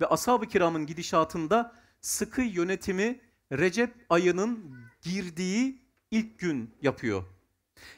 ve ashab-ı kiramın gidişatında sıkı yönetimi Recep ayının girdiği ilk gün yapıyor.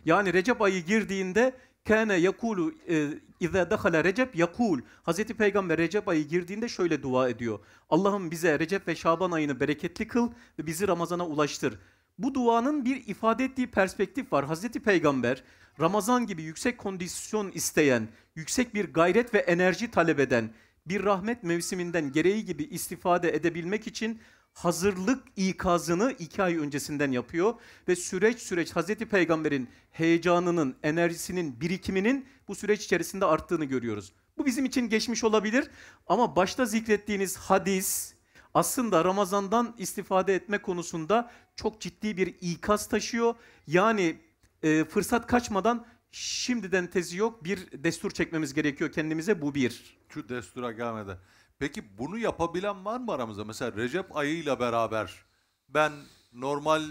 Yani Recep ayı girdiğinde kâne yakulu e, izâ dehala Recep yakul. Hazreti Peygamber Recep ayı girdiğinde şöyle dua ediyor. Allah'ım bize Recep ve Şaban ayını bereketli kıl ve bizi Ramazan'a ulaştır. Bu duanın bir ifade ettiği perspektif var. Hazreti Peygamber Ramazan gibi yüksek kondisyon isteyen, yüksek bir gayret ve enerji talep eden, bir rahmet mevsiminden gereği gibi istifade edebilmek için hazırlık ikazını iki ay öncesinden yapıyor ve süreç süreç Hazreti Peygamber'in heyecanının, enerjisinin, birikiminin bu süreç içerisinde arttığını görüyoruz. Bu bizim için geçmiş olabilir ama başta zikrettiğiniz hadis aslında Ramazan'dan istifade etme konusunda çok ciddi bir ikaz taşıyor. Yani e, fırsat kaçmadan şimdiden tezi yok. Bir destur çekmemiz gerekiyor kendimize. Bu bir. Şu destura gelmeden. Peki bunu yapabilen var mı aramızda? Mesela Recep ayıyla beraber ben normal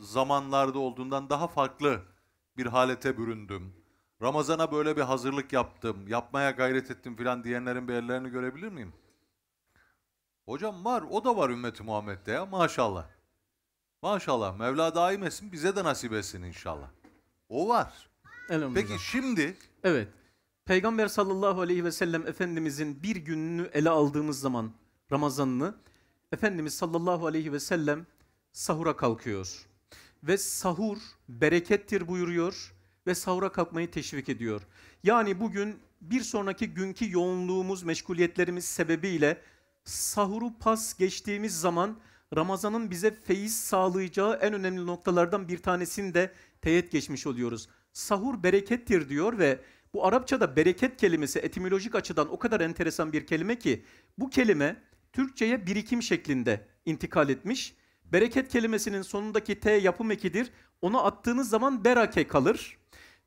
zamanlarda olduğundan daha farklı bir halete büründüm. Ramazana böyle bir hazırlık yaptım, yapmaya gayret ettim filan diyenlerin bir ellerini görebilir miyim? Hocam var, o da var ümmeti Muhammed'de ya maşallah. Maşallah Mevla daim etsin bize de nasip etsin inşallah. O var. Elhamdülillah. Peki şimdi? Evet. Peygamber sallallahu aleyhi ve sellem Efendimizin bir gününü ele aldığımız zaman Ramazan'ını Efendimiz sallallahu aleyhi ve sellem sahura kalkıyor. Ve sahur berekettir buyuruyor ve sahura kalkmayı teşvik ediyor. Yani bugün bir sonraki günkü yoğunluğumuz, meşguliyetlerimiz sebebiyle sahuru pas geçtiğimiz zaman Ramazan'ın bize feyiz sağlayacağı en önemli noktalardan bir tanesini de teyit geçmiş oluyoruz. Sahur berekettir diyor ve bu Arapçada bereket kelimesi etimolojik açıdan o kadar enteresan bir kelime ki bu kelime Türkçe'ye birikim şeklinde intikal etmiş. Bereket kelimesinin sonundaki T yapım ekidir. Onu attığınız zaman berake kalır.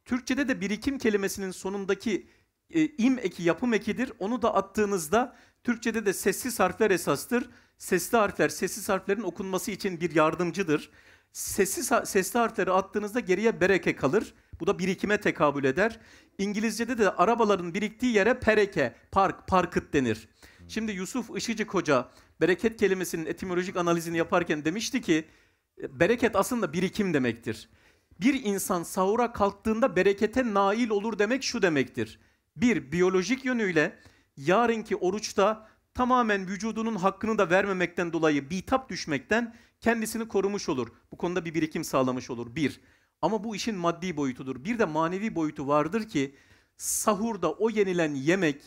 Türkçe'de de birikim kelimesinin sonundaki e, im eki yapım ekidir. Onu da attığınızda Türkçe'de de sessiz harfler esastır. Sesli harfler, sessiz harflerin okunması için bir yardımcıdır. Sessiz, sesli harfleri attığınızda geriye bereke kalır. Bu da birikime tekabül eder. İngilizce'de de arabaların biriktiği yere pereke, park, parkıt denir. Şimdi Yusuf Işıcı Koca bereket kelimesinin etimolojik analizini yaparken demişti ki e, bereket aslında birikim demektir. Bir insan sahura kalktığında berekete nail olur demek şu demektir. Bir, biyolojik yönüyle yarınki oruçta tamamen vücudunun hakkını da vermemekten dolayı bitap düşmekten kendisini korumuş olur. Bu konuda bir birikim sağlamış olur. Bir. Ama bu işin maddi boyutudur. Bir de manevi boyutu vardır ki sahurda o yenilen yemek,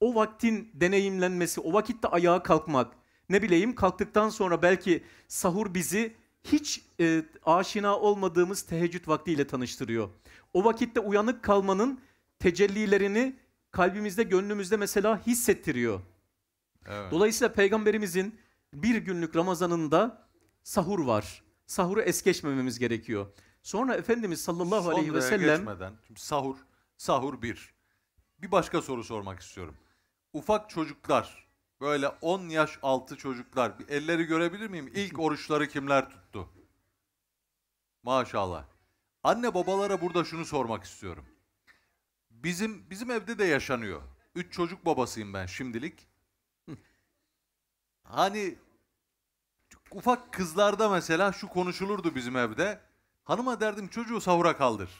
o vaktin deneyimlenmesi, o vakitte ayağa kalkmak, ne bileyim kalktıktan sonra belki sahur bizi hiç e, aşina olmadığımız teheccüd vaktiyle tanıştırıyor. O vakitte uyanık kalmanın tecellilerini kalbimizde, gönlümüzde mesela hissettiriyor. Evet. Dolayısıyla peygamberimizin bir günlük Ramazan'ında sahur var. Sahuru es geçmememiz gerekiyor. Sonra Efendimiz sallallahu aleyhi ve sellem... geçmeden, sahur, sahur bir. Bir başka soru sormak istiyorum. Ufak çocuklar, böyle 10 yaş altı çocuklar, bir elleri görebilir miyim? İlk oruçları kimler tuttu? Maşallah. Anne babalara burada şunu sormak istiyorum. Bizim bizim evde de yaşanıyor. Üç çocuk babasıyım ben şimdilik. Hani ufak kızlarda mesela şu konuşulurdu bizim evde. Hanıma derdim çocuğu sahura kaldır.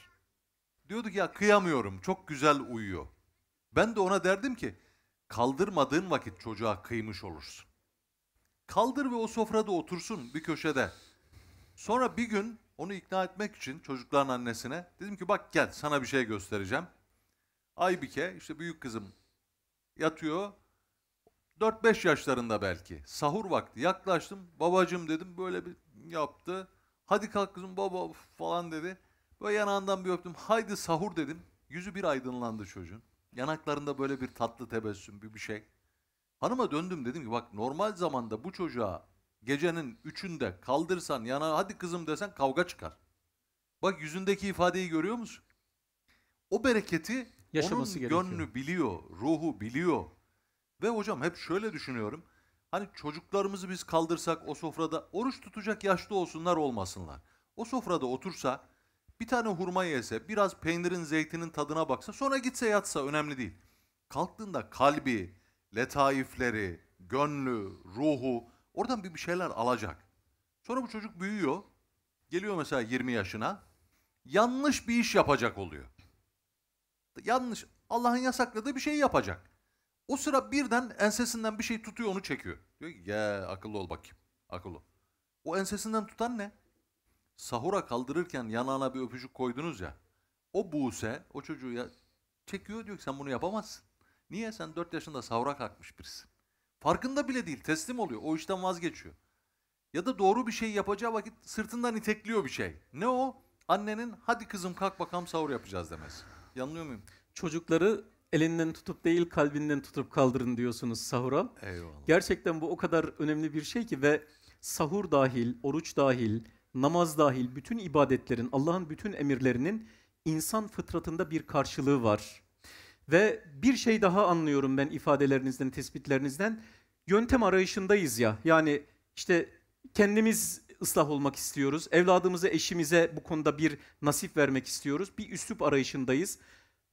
Diyordu ki ya kıyamıyorum çok güzel uyuyor. Ben de ona derdim ki kaldırmadığın vakit çocuğa kıymış olursun. Kaldır ve o sofrada otursun bir köşede. Sonra bir gün onu ikna etmek için çocukların annesine dedim ki bak gel sana bir şey göstereceğim. Aybike işte büyük kızım yatıyor. 4-5 yaşlarında belki. Sahur vakti yaklaştım. Babacım dedim böyle bir yaptı. Hadi kalk kızım baba falan dedi. Böyle yanağından bir öptüm. Haydi sahur dedim. Yüzü bir aydınlandı çocuğun. Yanaklarında böyle bir tatlı tebessüm bir, bir şey. Hanıma döndüm dedim ki bak normal zamanda bu çocuğa gecenin üçünde kaldırsan yana hadi kızım desen kavga çıkar. Bak yüzündeki ifadeyi görüyor musun? O bereketi Yaşaması onun gerekiyor. gönlü biliyor, ruhu biliyor. Ve hocam hep şöyle düşünüyorum. Hani çocuklarımızı biz kaldırsak o sofrada oruç tutacak yaşlı olsunlar olmasınlar. O sofrada otursa bir tane hurma yese, biraz peynirin zeytinin tadına baksa, sonra gitse yatsa önemli değil. Kalktığında kalbi, letaifleri, gönlü, ruhu oradan bir şeyler alacak. Sonra bu çocuk büyüyor. Geliyor mesela 20 yaşına. Yanlış bir iş yapacak oluyor. Yanlış Allah'ın yasakladığı bir şey yapacak. O sıra birden ensesinden bir şey tutuyor onu çekiyor. Diyor ki ya akıllı ol bakayım. Akıllı O ensesinden tutan ne? Sahura kaldırırken yanağına bir öpücük koydunuz ya. O buse, o çocuğu ya, çekiyor diyor ki sen bunu yapamazsın. Niye? Sen 4 yaşında sahura kalkmış birisin. Farkında bile değil. Teslim oluyor. O işten vazgeçiyor. Ya da doğru bir şey yapacağı vakit sırtından itekliyor bir şey. Ne o? Annenin hadi kızım kalk bakalım sahur yapacağız demesi. Yanılıyor muyum? Çocukları elinden tutup değil kalbinden tutup kaldırın diyorsunuz sahura. Eyvallah. Gerçekten bu o kadar önemli bir şey ki ve sahur dahil, oruç dahil, namaz dahil bütün ibadetlerin, Allah'ın bütün emirlerinin insan fıtratında bir karşılığı var. Ve bir şey daha anlıyorum ben ifadelerinizden, tespitlerinizden. Yöntem arayışındayız ya. Yani işte kendimiz ıslah olmak istiyoruz. Evladımıza, eşimize bu konuda bir nasip vermek istiyoruz. Bir üslup arayışındayız.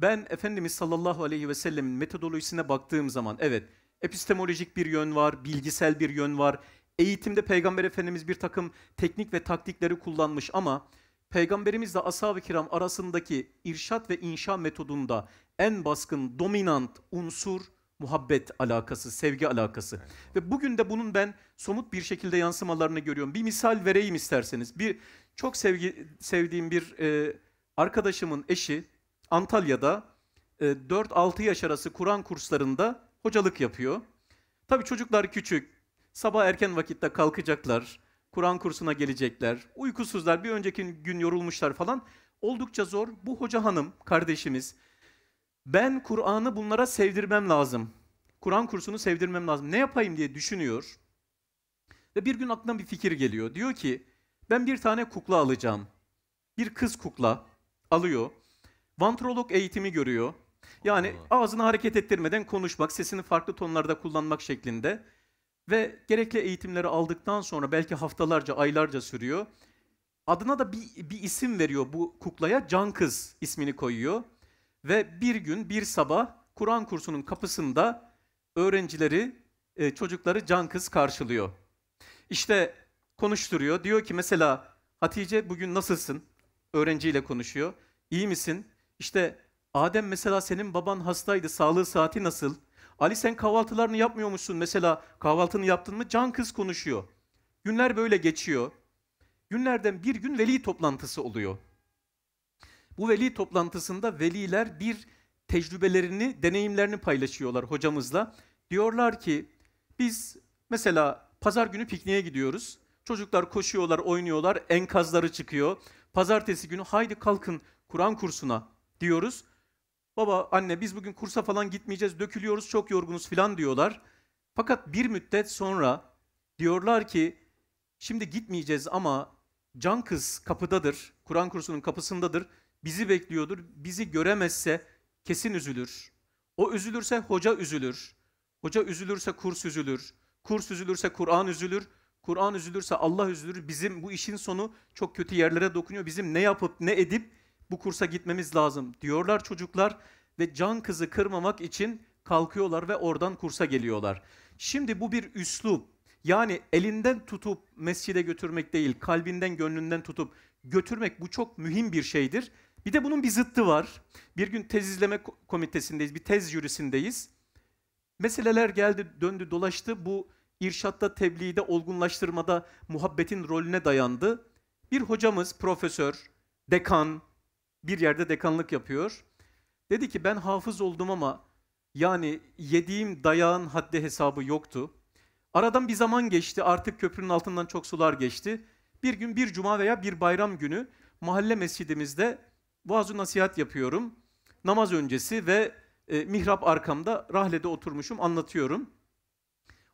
Ben Efendimiz sallallahu aleyhi ve sellemin metodolojisine baktığım zaman evet epistemolojik bir yön var, bilgisel bir yön var. Eğitimde Peygamber Efendimiz bir takım teknik ve taktikleri kullanmış ama Peygamberimizle ashab-ı kiram arasındaki irşat ve inşa metodunda en baskın dominant unsur muhabbet alakası, sevgi alakası. Evet. Ve bugün de bunun ben somut bir şekilde yansımalarını görüyorum. Bir misal vereyim isterseniz. Bir çok sevgi sevdiğim bir e, arkadaşımın eşi Antalya'da 4-6 e, yaş arası Kur'an kurslarında hocalık yapıyor. Tabii çocuklar küçük. Sabah erken vakitte kalkacaklar. Kur'an kursuna gelecekler. Uykusuzlar, bir önceki gün yorulmuşlar falan. Oldukça zor. Bu hoca hanım, kardeşimiz. Ben Kur'an'ı bunlara sevdirmem lazım. Kur'an kursunu sevdirmem lazım. Ne yapayım diye düşünüyor. Ve bir gün aklına bir fikir geliyor. Diyor ki ben bir tane kukla alacağım. Bir kız kukla alıyor. Vantrolog eğitimi görüyor. Yani Allah. ağzını hareket ettirmeden konuşmak, sesini farklı tonlarda kullanmak şeklinde. Ve gerekli eğitimleri aldıktan sonra belki haftalarca, aylarca sürüyor. Adına da bir, bir isim veriyor bu kuklaya. Can Kız ismini koyuyor. Ve bir gün, bir sabah Kur'an kursunun kapısında öğrencileri, e, çocukları Can Kız karşılıyor. İşte konuşturuyor. Diyor ki mesela Hatice bugün nasılsın? Öğrenciyle konuşuyor. İyi misin? İşte Adem mesela senin baban hastaydı, sağlığı saati nasıl? Ali sen kahvaltılarını yapmıyor musun? mesela kahvaltını yaptın mı can kız konuşuyor. Günler böyle geçiyor. Günlerden bir gün veli toplantısı oluyor. Bu veli toplantısında veliler bir tecrübelerini, deneyimlerini paylaşıyorlar hocamızla. Diyorlar ki biz mesela pazar günü pikniğe gidiyoruz. Çocuklar koşuyorlar, oynuyorlar, enkazları çıkıyor. Pazartesi günü haydi kalkın Kur'an kursuna diyoruz. Baba anne biz bugün kursa falan gitmeyeceğiz dökülüyoruz çok yorgunuz falan diyorlar. Fakat bir müddet sonra diyorlar ki şimdi gitmeyeceğiz ama can kız kapıdadır. Kur'an kursunun kapısındadır. Bizi bekliyordur. Bizi göremezse kesin üzülür. O üzülürse hoca üzülür. Hoca üzülürse kurs üzülür. Kurs üzülürse Kur'an üzülür. Kur'an üzülürse Allah üzülür. Bizim bu işin sonu çok kötü yerlere dokunuyor. Bizim ne yapıp ne edip bu kursa gitmemiz lazım diyorlar çocuklar ve can kızı kırmamak için kalkıyorlar ve oradan kursa geliyorlar. Şimdi bu bir üslup. Yani elinden tutup mescide götürmek değil, kalbinden gönlünden tutup götürmek bu çok mühim bir şeydir. Bir de bunun bir zıttı var. Bir gün tez izleme komitesindeyiz, bir tez jürisindeyiz. Meseleler geldi, döndü, dolaştı. Bu irşatta, tebliğde, olgunlaştırmada muhabbetin rolüne dayandı. Bir hocamız, profesör, dekan, bir yerde dekanlık yapıyor. Dedi ki ben hafız oldum ama yani yediğim dayağın haddi hesabı yoktu. Aradan bir zaman geçti artık köprünün altından çok sular geçti. Bir gün bir cuma veya bir bayram günü mahalle mescidimizde vaaz nasihat yapıyorum. Namaz öncesi ve e, mihrap arkamda rahlede oturmuşum anlatıyorum.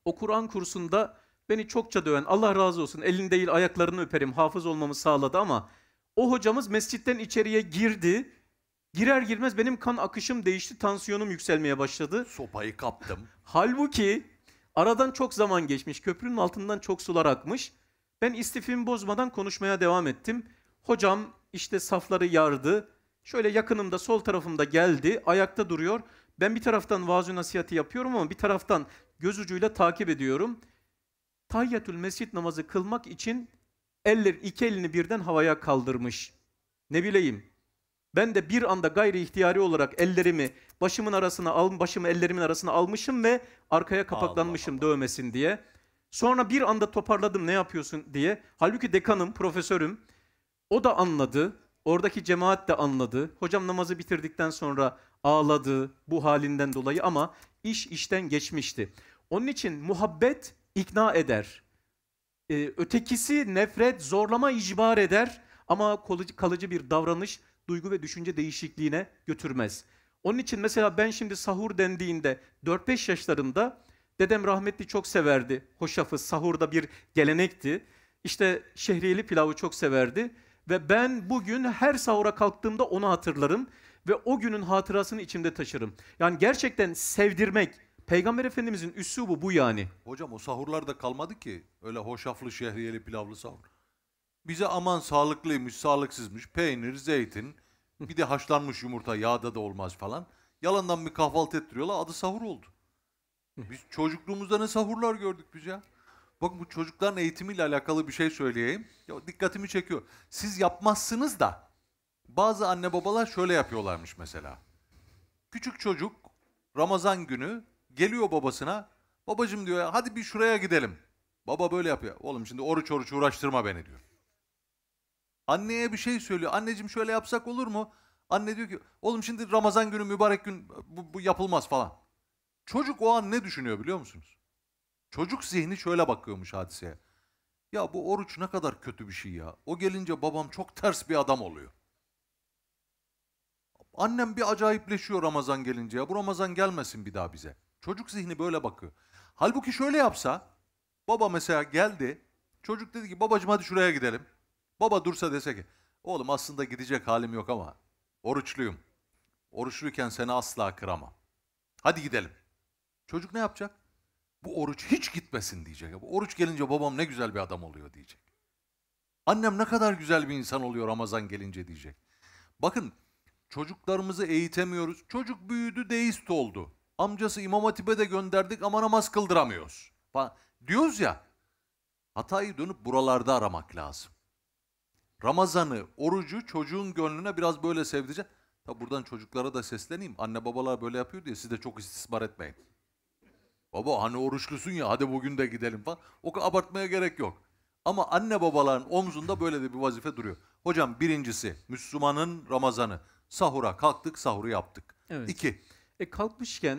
O Kur'an kursunda beni çokça döven Allah razı olsun elin değil ayaklarını öperim hafız olmamı sağladı ama o hocamız mescitten içeriye girdi. Girer girmez benim kan akışım değişti, tansiyonum yükselmeye başladı. Sopayı kaptım. Halbuki aradan çok zaman geçmiş, köprünün altından çok sular akmış. Ben istifimi bozmadan konuşmaya devam ettim. Hocam işte safları yardı. Şöyle yakınımda sol tarafımda geldi, ayakta duruyor. Ben bir taraftan vaaz nasihati yapıyorum ama bir taraftan göz ucuyla takip ediyorum. Tahiyyatül mescit namazı kılmak için eller iki elini birden havaya kaldırmış. Ne bileyim ben de bir anda gayri ihtiyari olarak ellerimi başımın arasına al, başımı ellerimin arasına almışım ve arkaya kapaklanmışım Allah Allah. dövmesin diye. Sonra bir anda toparladım ne yapıyorsun diye. Halbuki dekanım, profesörüm o da anladı. Oradaki cemaat de anladı. Hocam namazı bitirdikten sonra ağladı bu halinden dolayı ama iş işten geçmişti. Onun için muhabbet ikna eder. E, ötekisi nefret, zorlama icbar eder ama kalıcı bir davranış, duygu ve düşünce değişikliğine götürmez. Onun için mesela ben şimdi sahur dendiğinde 4-5 yaşlarında dedem rahmetli çok severdi. Hoşafı sahurda bir gelenekti. İşte şehriyeli pilavı çok severdi ve ben bugün her sahura kalktığımda onu hatırlarım ve o günün hatırasını içimde taşırım. Yani gerçekten sevdirmek, Peygamber Efendimizin üslubu bu yani. Hocam o sahurlar da kalmadı ki. Öyle hoşaflı, şehriyeli, pilavlı sahur. Bize aman sağlıklıymış, sağlıksızmış, peynir, zeytin, bir de haşlanmış yumurta yağda da olmaz falan. Yalandan bir kahvaltı ettiriyorlar adı sahur oldu. Biz çocukluğumuzda ne sahurlar gördük biz ya. Bakın bu çocukların eğitimiyle alakalı bir şey söyleyeyim. Ya, dikkatimi çekiyor. Siz yapmazsınız da bazı anne babalar şöyle yapıyorlarmış mesela. Küçük çocuk Ramazan günü Geliyor babasına. Babacım diyor ya hadi bir şuraya gidelim. Baba böyle yapıyor. Oğlum şimdi oruç oruç uğraştırma beni diyor. Anneye bir şey söylüyor. Anneciğim şöyle yapsak olur mu? Anne diyor ki oğlum şimdi Ramazan günü mübarek gün bu, bu yapılmaz falan. Çocuk o an ne düşünüyor biliyor musunuz? Çocuk zihni şöyle bakıyormuş hadiseye. Ya bu oruç ne kadar kötü bir şey ya. O gelince babam çok ters bir adam oluyor. Annem bir acayipleşiyor Ramazan gelince ya. Bu Ramazan gelmesin bir daha bize. Çocuk zihni böyle bakıyor. Halbuki şöyle yapsa, baba mesela geldi, çocuk dedi ki babacım hadi şuraya gidelim. Baba dursa dese ki, oğlum aslında gidecek halim yok ama oruçluyum. Oruçluyken seni asla kıramam. Hadi gidelim. Çocuk ne yapacak? Bu oruç hiç gitmesin diyecek. Bu oruç gelince babam ne güzel bir adam oluyor diyecek. Annem ne kadar güzel bir insan oluyor Ramazan gelince diyecek. Bakın çocuklarımızı eğitemiyoruz. Çocuk büyüdü deist oldu amcası İmam Hatip'e de gönderdik ama namaz kıldıramıyoruz. Diyoruz ya hatayı dönüp buralarda aramak lazım. Ramazan'ı, orucu çocuğun gönlüne biraz böyle sevdireceğim. Tabi buradan çocuklara da sesleneyim. Anne babalar böyle yapıyor diye siz de çok istismar etmeyin. Baba hani oruçlusun ya hadi bugün de gidelim falan. O kadar abartmaya gerek yok. Ama anne babaların omzunda böyle de bir vazife duruyor. Hocam birincisi Müslümanın Ramazan'ı. Sahura kalktık, sahuru yaptık. Evet. İki, e kalkmışken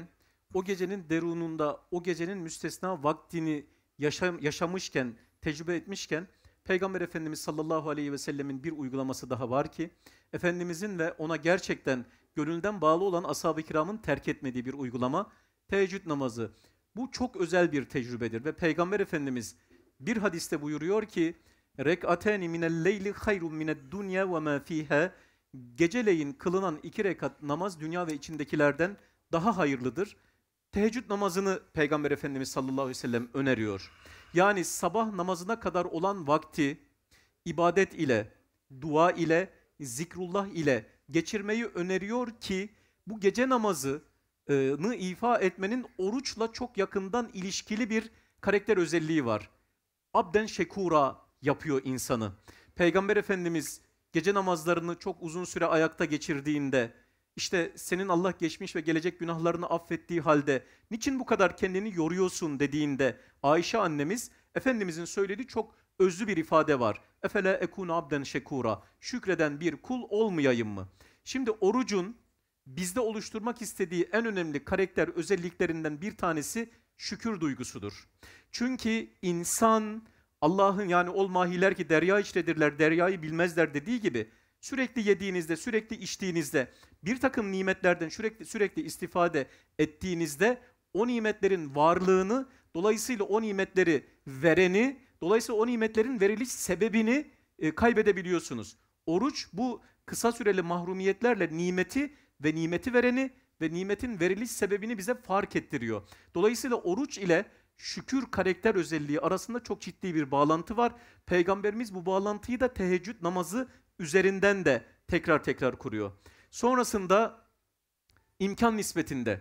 o gecenin derununda, o gecenin müstesna vaktini yaşam, yaşamışken, tecrübe etmişken Peygamber Efendimiz sallallahu aleyhi ve sellemin bir uygulaması daha var ki Efendimizin ve ona gerçekten gönülden bağlı olan ashab-ı kiramın terk etmediği bir uygulama teheccüd namazı. Bu çok özel bir tecrübedir ve Peygamber Efendimiz bir hadiste buyuruyor ki Rek'ateni minel leyli hayrun mined dunya ve ma fiha geceleyin kılınan iki rekat namaz dünya ve içindekilerden daha hayırlıdır. Teheccüd namazını Peygamber Efendimiz sallallahu aleyhi ve sellem öneriyor. Yani sabah namazına kadar olan vakti ibadet ile, dua ile, zikrullah ile geçirmeyi öneriyor ki bu gece namazını e, ifa etmenin oruçla çok yakından ilişkili bir karakter özelliği var. Abden şekura yapıyor insanı. Peygamber Efendimiz gece namazlarını çok uzun süre ayakta geçirdiğinde, işte senin Allah geçmiş ve gelecek günahlarını affettiği halde niçin bu kadar kendini yoruyorsun dediğinde Ayşe annemiz Efendimizin söylediği çok özlü bir ifade var. Efele ekun abden şekura. Şükreden bir kul olmayayım mı? Şimdi orucun bizde oluşturmak istediği en önemli karakter özelliklerinden bir tanesi şükür duygusudur. Çünkü insan Allah'ın yani ol mahiler ki derya içtedirler, deryayı bilmezler dediği gibi sürekli yediğinizde, sürekli içtiğinizde, bir takım nimetlerden sürekli sürekli istifade ettiğinizde o nimetlerin varlığını, dolayısıyla o nimetleri vereni, dolayısıyla o nimetlerin veriliş sebebini e, kaybedebiliyorsunuz. Oruç bu kısa süreli mahrumiyetlerle nimeti ve nimeti vereni ve nimetin veriliş sebebini bize fark ettiriyor. Dolayısıyla oruç ile şükür karakter özelliği arasında çok ciddi bir bağlantı var. Peygamberimiz bu bağlantıyı da teheccüd namazı üzerinden de tekrar tekrar kuruyor. Sonrasında imkan nispetinde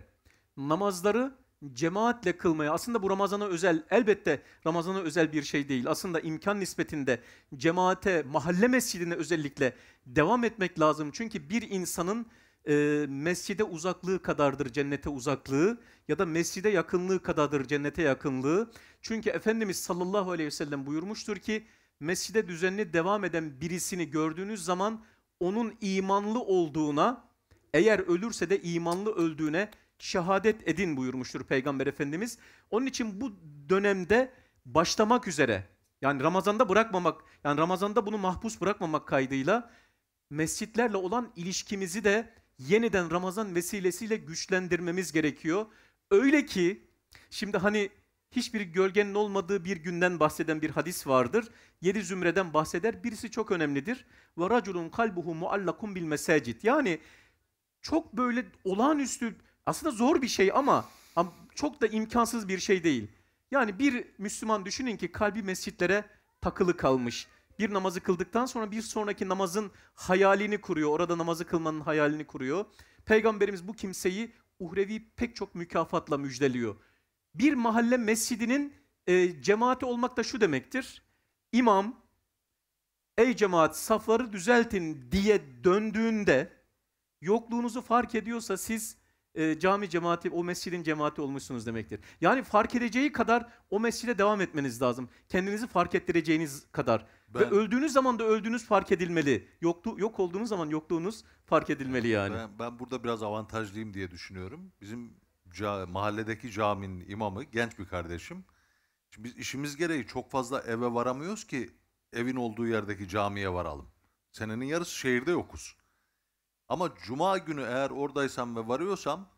namazları cemaatle kılmaya aslında bu Ramazan'a özel elbette Ramazan'a özel bir şey değil. Aslında imkan nispetinde cemaate mahalle mescidine özellikle devam etmek lazım. Çünkü bir insanın e, mescide uzaklığı kadardır cennete uzaklığı ya da mescide yakınlığı kadardır cennete yakınlığı. Çünkü Efendimiz sallallahu aleyhi ve sellem buyurmuştur ki mescide düzenli devam eden birisini gördüğünüz zaman onun imanlı olduğuna eğer ölürse de imanlı öldüğüne şehadet edin buyurmuştur Peygamber Efendimiz. Onun için bu dönemde başlamak üzere yani Ramazan'da bırakmamak yani Ramazan'da bunu mahpus bırakmamak kaydıyla mescitlerle olan ilişkimizi de yeniden Ramazan vesilesiyle güçlendirmemiz gerekiyor. Öyle ki şimdi hani hiçbir gölgenin olmadığı bir günden bahseden bir hadis vardır. Yedi zümreden bahseder. Birisi çok önemlidir. Ve raculun kalbuhu muallakum bil mesacit. Yani çok böyle olağanüstü aslında zor bir şey ama çok da imkansız bir şey değil. Yani bir Müslüman düşünün ki kalbi mescitlere takılı kalmış bir namazı kıldıktan sonra bir sonraki namazın hayalini kuruyor. Orada namazı kılmanın hayalini kuruyor. Peygamberimiz bu kimseyi uhrevi pek çok mükafatla müjdeliyor. Bir mahalle mescidinin e, cemaati olmak da şu demektir. İmam, ey cemaat safları düzeltin diye döndüğünde yokluğunuzu fark ediyorsa siz e, cami cemaati, o mescidin cemaati olmuşsunuz demektir. Yani fark edeceği kadar o mescide devam etmeniz lazım. Kendinizi fark ettireceğiniz kadar. Ben, Ve öldüğünüz zaman da öldüğünüz fark edilmeli. Yoktu, yok olduğunuz zaman yokluğunuz fark edilmeli yani. Ben, ben burada biraz avantajlıyım diye düşünüyorum. Bizim ca mahalledeki caminin imamı genç bir kardeşim. Şimdi biz işimiz gereği çok fazla eve varamıyoruz ki evin olduğu yerdeki camiye varalım. Senenin yarısı şehirde yokuz. Ama cuma günü eğer oradaysam ve varıyorsam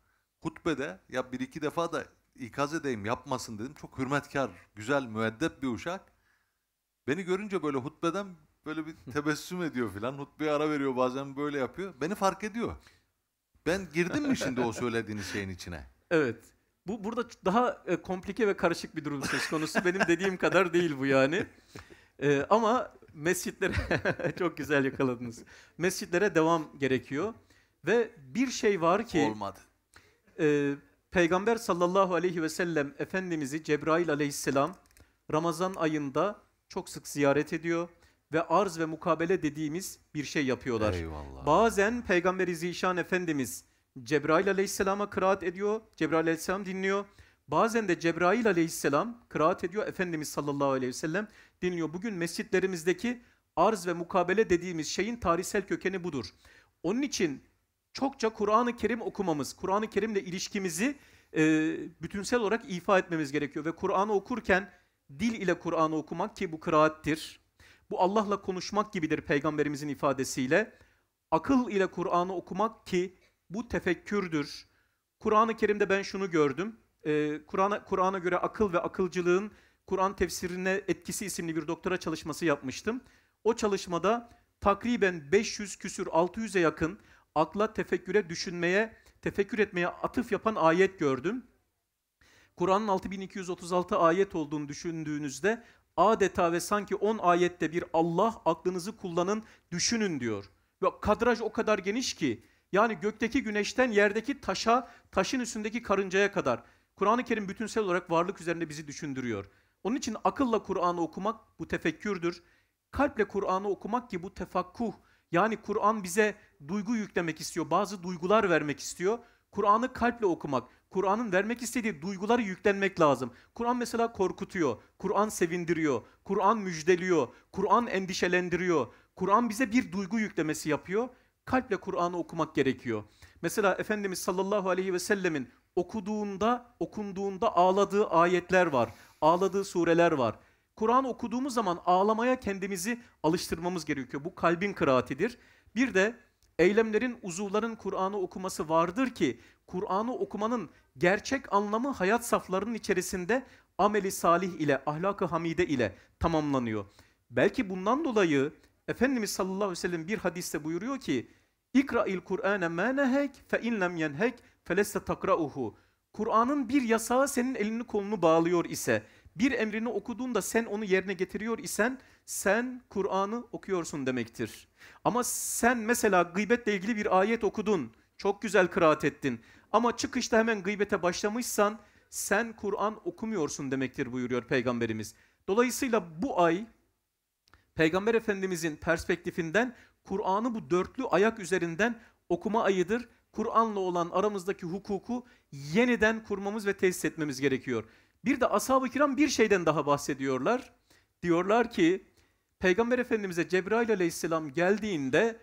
hutbede ya bir iki defa da ikaz edeyim yapmasın dedim. Çok hürmetkar, güzel, müeddep bir uşak. Beni görünce böyle hutbeden böyle bir tebessüm ediyor filan. Hutbeye ara veriyor bazen böyle yapıyor. Beni fark ediyor. Ben girdim mi şimdi o söylediğiniz şeyin içine? Evet. Bu burada daha e, komplike ve karışık bir durum söz konusu. Benim dediğim kadar değil bu yani. Ee, ama mescitlere çok güzel yakaladınız. Mescitlere devam gerekiyor ve bir şey var ki olmadı. E, Peygamber sallallahu aleyhi ve sellem Efendimiz'i Cebrail aleyhisselam Ramazan ayında çok sık ziyaret ediyor ve arz ve mukabele dediğimiz bir şey yapıyorlar. Eyvallah. Bazen Peygamberi Zişan Efendimiz Cebrail aleyhisselama kıraat ediyor, Cebrail aleyhisselam dinliyor. Bazen de Cebrail aleyhisselam kıraat ediyor. Efendimiz sallallahu aleyhi ve sellem dinliyor. Bugün mescitlerimizdeki arz ve mukabele dediğimiz şeyin tarihsel kökeni budur. Onun için çokça Kur'an-ı Kerim okumamız, Kur'an-ı Kerim'le ilişkimizi e, bütünsel olarak ifa etmemiz gerekiyor. Ve Kur'an'ı okurken dil ile Kur'an'ı okumak ki bu kıraattir. Bu Allah'la konuşmak gibidir peygamberimizin ifadesiyle. Akıl ile Kur'an'ı okumak ki bu tefekkürdür. Kur'an-ı Kerim'de ben şunu gördüm e, Kur'an'a Kur'an'a göre akıl ve akılcılığın Kur'an tefsirine etkisi isimli bir doktora çalışması yapmıştım. O çalışmada takriben 500 küsür 600'e yakın akla, tefekküre, düşünmeye, tefekkür etmeye atıf yapan ayet gördüm. Kur'an'ın 6236 ayet olduğunu düşündüğünüzde adeta ve sanki 10 ayette bir Allah aklınızı kullanın, düşünün diyor. Ve kadraj o kadar geniş ki yani gökteki güneşten yerdeki taşa, taşın üstündeki karıncaya kadar Kur'an-ı Kerim bütünsel olarak varlık üzerinde bizi düşündürüyor. Onun için akılla Kur'an'ı okumak bu tefekkürdür. Kalple Kur'an'ı okumak ki bu tefakkuh. Yani Kur'an bize duygu yüklemek istiyor, bazı duygular vermek istiyor. Kur'an'ı kalple okumak, Kur'an'ın vermek istediği duyguları yüklenmek lazım. Kur'an mesela korkutuyor, Kur'an sevindiriyor, Kur'an müjdeliyor, Kur'an endişelendiriyor. Kur'an bize bir duygu yüklemesi yapıyor. Kalple Kur'an'ı okumak gerekiyor. Mesela Efendimiz sallallahu aleyhi ve sellemin okuduğunda, okunduğunda ağladığı ayetler var, ağladığı sureler var. Kur'an okuduğumuz zaman ağlamaya kendimizi alıştırmamız gerekiyor. Bu kalbin kıraatidir. Bir de eylemlerin, uzuvların Kur'an'ı okuması vardır ki Kur'an'ı okumanın gerçek anlamı hayat saflarının içerisinde ameli salih ile, ahlakı hamide ile tamamlanıyor. Belki bundan dolayı Efendimiz sallallahu aleyhi ve sellem bir hadiste buyuruyor ki İkra'il Kur'ane mâ nehek fe in lem yenhek feleste takrauhu. Kur'an'ın bir yasağı senin elini kolunu bağlıyor ise, bir emrini okuduğunda sen onu yerine getiriyor isen sen Kur'an'ı okuyorsun demektir. Ama sen mesela gıybetle ilgili bir ayet okudun, çok güzel kıraat ettin ama çıkışta hemen gıybete başlamışsan sen Kur'an okumuyorsun demektir buyuruyor Peygamberimiz. Dolayısıyla bu ay Peygamber Efendimizin perspektifinden Kur'an'ı bu dörtlü ayak üzerinden okuma ayıdır. Kur'an'la olan aramızdaki hukuku yeniden kurmamız ve tesis etmemiz gerekiyor. Bir de ashab-ı kiram bir şeyden daha bahsediyorlar. Diyorlar ki Peygamber Efendimiz'e Cebrail aleyhisselam geldiğinde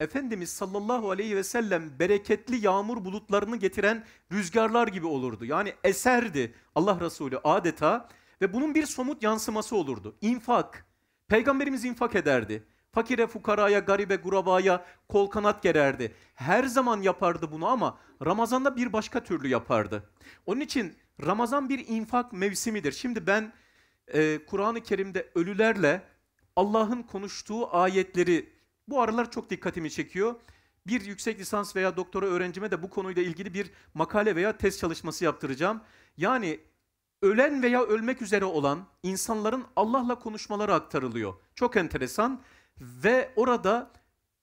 Efendimiz sallallahu aleyhi ve sellem bereketli yağmur bulutlarını getiren rüzgarlar gibi olurdu. Yani eserdi Allah Resulü adeta ve bunun bir somut yansıması olurdu. İnfak. Peygamberimiz infak ederdi. Fakire fukaraya, garibe gurabaya kol kanat gererdi. Her zaman yapardı bunu ama Ramazan'da bir başka türlü yapardı. Onun için Ramazan bir infak mevsimidir. Şimdi ben e, Kur'an-ı Kerim'de ölülerle Allah'ın konuştuğu ayetleri bu aralar çok dikkatimi çekiyor. Bir yüksek lisans veya doktora öğrencime de bu konuyla ilgili bir makale veya test çalışması yaptıracağım. Yani ölen veya ölmek üzere olan insanların Allah'la konuşmaları aktarılıyor. Çok enteresan ve orada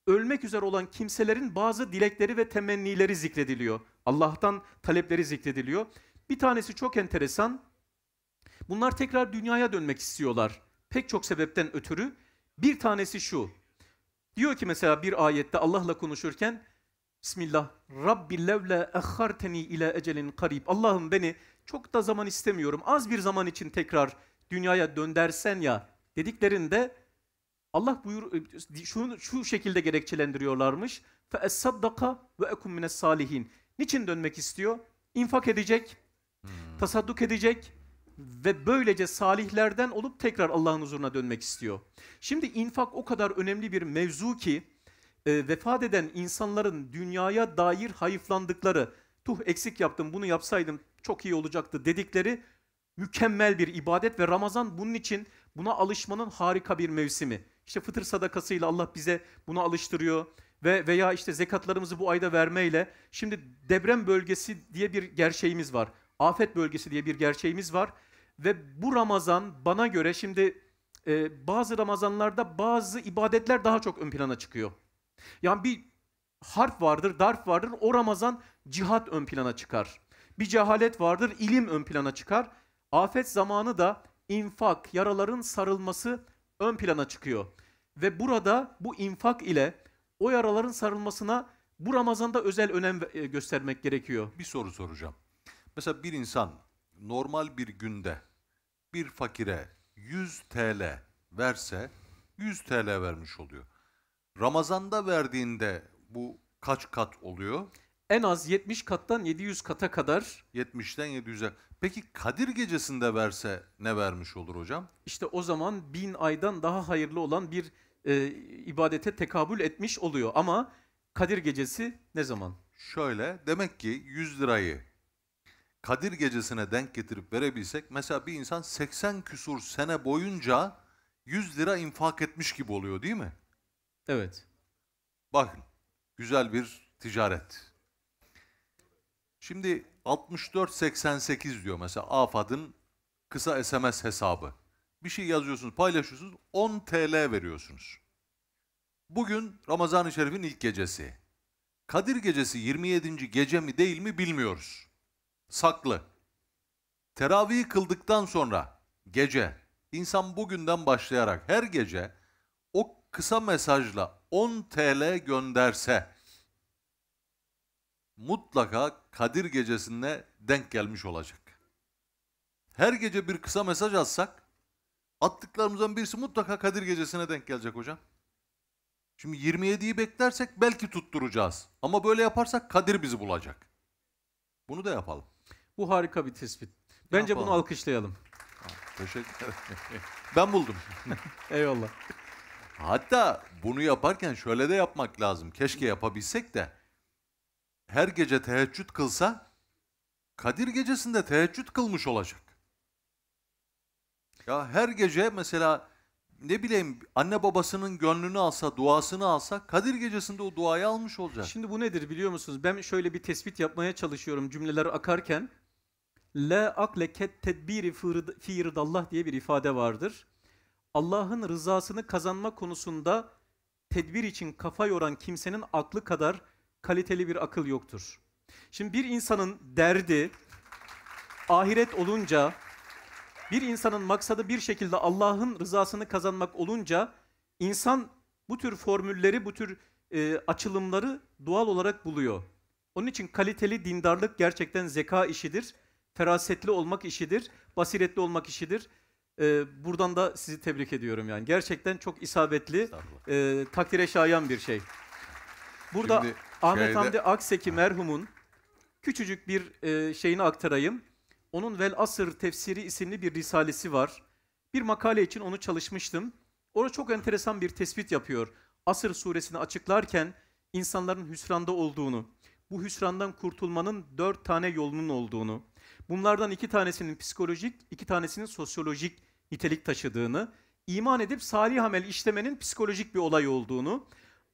ölmek üzere olan kimselerin bazı dilekleri ve temennileri zikrediliyor. Allah'tan talepleri zikrediliyor. Bir tanesi çok enteresan. Bunlar tekrar dünyaya dönmek istiyorlar. Pek çok sebepten ötürü. Bir tanesi şu. Diyor ki mesela bir ayette Allah'la konuşurken Bismillah. Rabbi levle ehharteni ile ecelin karib. Allah'ım beni çok da zaman istemiyorum. Az bir zaman için tekrar dünyaya döndersen ya dediklerinde Allah buyur e, şunu şu şekilde gerekçelendiriyorlarmış. Fe esaddaka ve ekum mines salihin. Niçin dönmek istiyor? İnfak edecek, hmm. tasadduk edecek ve böylece salihlerden olup tekrar Allah'ın huzuruna dönmek istiyor. Şimdi infak o kadar önemli bir mevzu ki e, vefat eden insanların dünyaya dair hayıflandıkları, tuh eksik yaptım bunu yapsaydım çok iyi olacaktı dedikleri mükemmel bir ibadet ve Ramazan bunun için buna alışmanın harika bir mevsimi. İşte fıtır sadakasıyla Allah bize bunu alıştırıyor ve veya işte zekatlarımızı bu ayda vermeyle şimdi deprem bölgesi diye bir gerçeğimiz var. Afet bölgesi diye bir gerçeğimiz var ve bu Ramazan bana göre şimdi e, bazı Ramazanlarda bazı ibadetler daha çok ön plana çıkıyor. Yani bir harf vardır, darf vardır. O Ramazan cihat ön plana çıkar. Bir cehalet vardır, ilim ön plana çıkar. Afet zamanı da infak, yaraların sarılması ön plana çıkıyor. Ve burada bu infak ile o yaraların sarılmasına bu Ramazan'da özel önem e, göstermek gerekiyor. Bir soru soracağım. Mesela bir insan normal bir günde bir fakire 100 TL verse 100 TL vermiş oluyor. Ramazan'da verdiğinde bu kaç kat oluyor? en az 70 kattan 700 kata kadar. 70'ten 700'e. Peki Kadir gecesinde verse ne vermiş olur hocam? İşte o zaman bin aydan daha hayırlı olan bir e, ibadete tekabül etmiş oluyor. Ama Kadir gecesi ne zaman? Şöyle demek ki 100 lirayı Kadir gecesine denk getirip verebilsek mesela bir insan 80 küsur sene boyunca 100 lira infak etmiş gibi oluyor değil mi? Evet. Bakın güzel bir ticaret. Şimdi 6488 diyor mesela AFAD'ın kısa SMS hesabı. Bir şey yazıyorsunuz, paylaşıyorsunuz, 10 TL veriyorsunuz. Bugün Ramazan-ı Şerif'in ilk gecesi. Kadir gecesi 27. gece mi değil mi bilmiyoruz. Saklı. Teravihi kıldıktan sonra gece, insan bugünden başlayarak her gece o kısa mesajla 10 TL gönderse mutlaka Kadir gecesine denk gelmiş olacak. Her gece bir kısa mesaj atsak attıklarımızdan birisi mutlaka Kadir gecesine denk gelecek hocam. Şimdi 27'yi beklersek belki tutturacağız. Ama böyle yaparsak Kadir bizi bulacak. Bunu da yapalım. Bu harika bir tespit. Bence yapalım. bunu alkışlayalım. Teşekkür ederim. ben buldum. Eyvallah. Hatta bunu yaparken şöyle de yapmak lazım. Keşke yapabilsek de her gece teheccüd kılsa Kadir gecesinde teheccüd kılmış olacak. Ya her gece mesela ne bileyim anne babasının gönlünü alsa, duasını alsa Kadir gecesinde o duayı almış olacak. Şimdi bu nedir biliyor musunuz? Ben şöyle bir tespit yapmaya çalışıyorum cümleler akarken. La akle ket tedbiri fi Allah diye bir ifade vardır. Allah'ın rızasını kazanma konusunda tedbir için kafa yoran kimsenin aklı kadar kaliteli bir akıl yoktur. Şimdi bir insanın derdi ahiret olunca, bir insanın maksadı bir şekilde Allah'ın rızasını kazanmak olunca insan bu tür formülleri, bu tür e, açılımları doğal olarak buluyor. Onun için kaliteli dindarlık gerçekten zeka işidir, ferasetli olmak işidir, basiretli olmak işidir. E, buradan da sizi tebrik ediyorum yani. Gerçekten çok isabetli, e, takdire şayan bir şey. Burada Şimdi Ahmet şeyde... Hamdi Akseki merhumun küçücük bir e, şeyini aktarayım. Onun Vel Asır Tefsiri isimli bir risalesi var. Bir makale için onu çalışmıştım. Orada çok enteresan bir tespit yapıyor. Asır suresini açıklarken insanların hüsranda olduğunu, bu hüsrandan kurtulmanın dört tane yolunun olduğunu, bunlardan iki tanesinin psikolojik, iki tanesinin sosyolojik nitelik taşıdığını, iman edip salih amel işlemenin psikolojik bir olay olduğunu,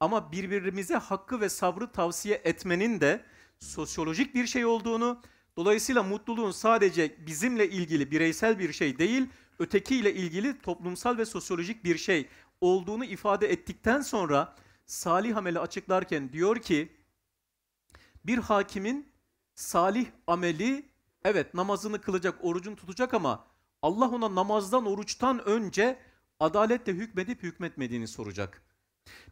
ama birbirimize hakkı ve sabrı tavsiye etmenin de sosyolojik bir şey olduğunu, dolayısıyla mutluluğun sadece bizimle ilgili bireysel bir şey değil, ötekiyle ilgili toplumsal ve sosyolojik bir şey olduğunu ifade ettikten sonra salih ameli açıklarken diyor ki bir hakimin salih ameli evet namazını kılacak, orucunu tutacak ama Allah ona namazdan, oruçtan önce adaletle hükmedip hükmetmediğini soracak.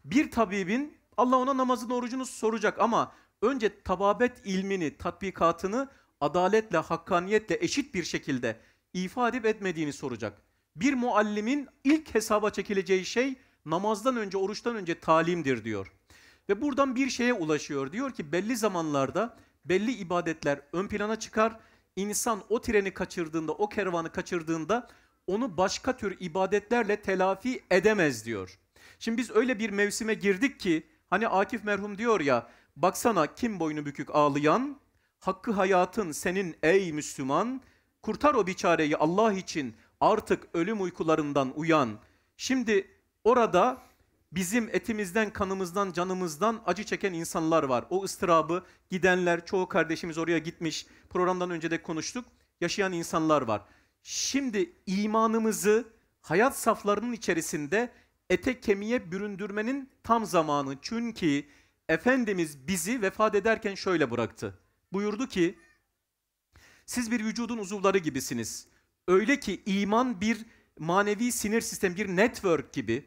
Bir tabibin Allah ona namazını orucunu soracak ama önce tababet ilmini, tatbikatını adaletle, hakkaniyetle eşit bir şekilde ifa etmediğini soracak. Bir muallimin ilk hesaba çekileceği şey namazdan önce, oruçtan önce talimdir diyor. Ve buradan bir şeye ulaşıyor. Diyor ki belli zamanlarda belli ibadetler ön plana çıkar. İnsan o treni kaçırdığında, o kervanı kaçırdığında onu başka tür ibadetlerle telafi edemez diyor. Şimdi biz öyle bir mevsime girdik ki hani Akif merhum diyor ya baksana kim boynu bükük ağlayan hakkı hayatın senin ey Müslüman kurtar o biçareyi Allah için artık ölüm uykularından uyan. Şimdi orada bizim etimizden, kanımızdan, canımızdan acı çeken insanlar var. O ıstırabı gidenler, çoğu kardeşimiz oraya gitmiş. Programdan önce de konuştuk. Yaşayan insanlar var. Şimdi imanımızı hayat saflarının içerisinde ete kemiğe büründürmenin tam zamanı. Çünkü Efendimiz bizi vefat ederken şöyle bıraktı. Buyurdu ki siz bir vücudun uzuvları gibisiniz. Öyle ki iman bir manevi sinir sistem, bir network gibi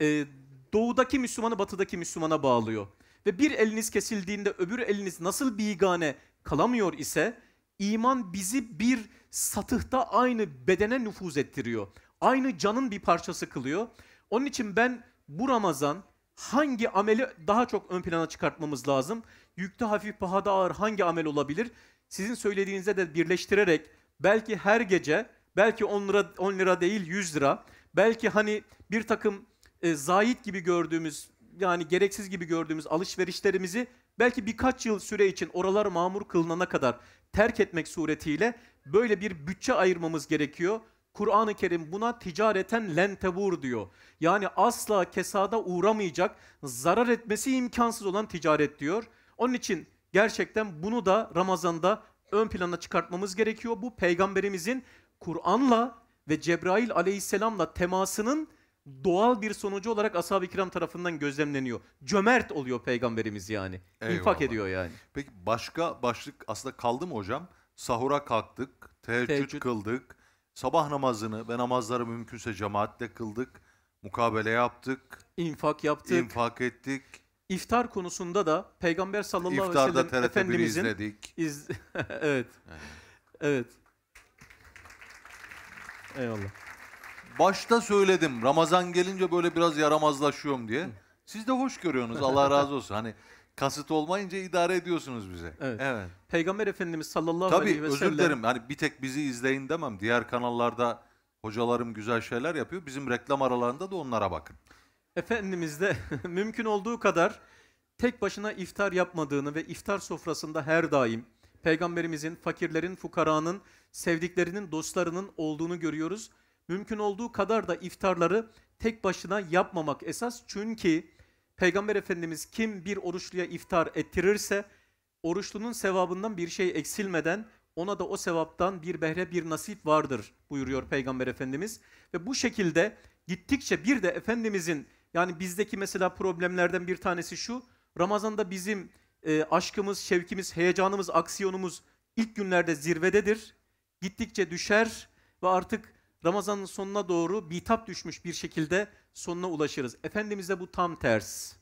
e, doğudaki Müslümanı batıdaki Müslümana bağlıyor. Ve bir eliniz kesildiğinde öbür eliniz nasıl bigane kalamıyor ise iman bizi bir satıhta aynı bedene nüfuz ettiriyor. Aynı canın bir parçası kılıyor. Onun için ben bu Ramazan hangi ameli daha çok ön plana çıkartmamız lazım? Yükte hafif, pahada ağır hangi amel olabilir? Sizin söylediğinize de birleştirerek belki her gece, belki 10 lira, 10 lira değil 100 lira, belki hani bir takım e, zahit gibi gördüğümüz, yani gereksiz gibi gördüğümüz alışverişlerimizi belki birkaç yıl süre için oralar mamur kılınana kadar terk etmek suretiyle böyle bir bütçe ayırmamız gerekiyor. Kur'an-ı Kerim buna ticareten lentebur diyor. Yani asla kesada uğramayacak, zarar etmesi imkansız olan ticaret diyor. Onun için gerçekten bunu da Ramazan'da ön plana çıkartmamız gerekiyor. Bu peygamberimizin Kur'an'la ve Cebrail aleyhisselamla temasının doğal bir sonucu olarak ashab-ı kiram tarafından gözlemleniyor. Cömert oluyor peygamberimiz yani. Eyvallah. İnfak ediyor yani. Peki başka başlık aslında kaldı mı hocam? Sahura kalktık, teheccüd, teheccüd. kıldık Sabah namazını ve namazları mümkünse cemaatle kıldık. Mukabele yaptık. İnfak yaptık. İnfak ettik. İftar konusunda da Peygamber sallallahu İftarda aleyhi ve sellem TRT Efendimizin... izledik. Iz... evet. Yani. Evet. Eyvallah. Başta söyledim Ramazan gelince böyle biraz yaramazlaşıyorum diye. Siz de hoş görüyorsunuz Allah razı olsun. Hani kasıt olmayınca idare ediyorsunuz bize. Evet. evet. Peygamber Efendimiz sallallahu Tabii, aleyhi ve sellem... Tabii özür dilerim. Hani bir tek bizi izleyin demem. Diğer kanallarda hocalarım güzel şeyler yapıyor. Bizim reklam aralarında da onlara bakın. Efendimiz de mümkün olduğu kadar tek başına iftar yapmadığını ve iftar sofrasında her daim peygamberimizin, fakirlerin, fukaranın, sevdiklerinin, dostlarının olduğunu görüyoruz. Mümkün olduğu kadar da iftarları tek başına yapmamak esas çünkü Peygamber Efendimiz kim bir oruçluya iftar ettirirse oruçlunun sevabından bir şey eksilmeden ona da o sevaptan bir behre bir nasip vardır buyuruyor Peygamber Efendimiz. Ve bu şekilde gittikçe bir de Efendimizin yani bizdeki mesela problemlerden bir tanesi şu Ramazan'da bizim e, aşkımız, şevkimiz, heyecanımız, aksiyonumuz ilk günlerde zirvededir. Gittikçe düşer ve artık Ramazan'ın sonuna doğru bitap düşmüş bir şekilde sonuna ulaşırız. Efendimiz'de bu tam ters.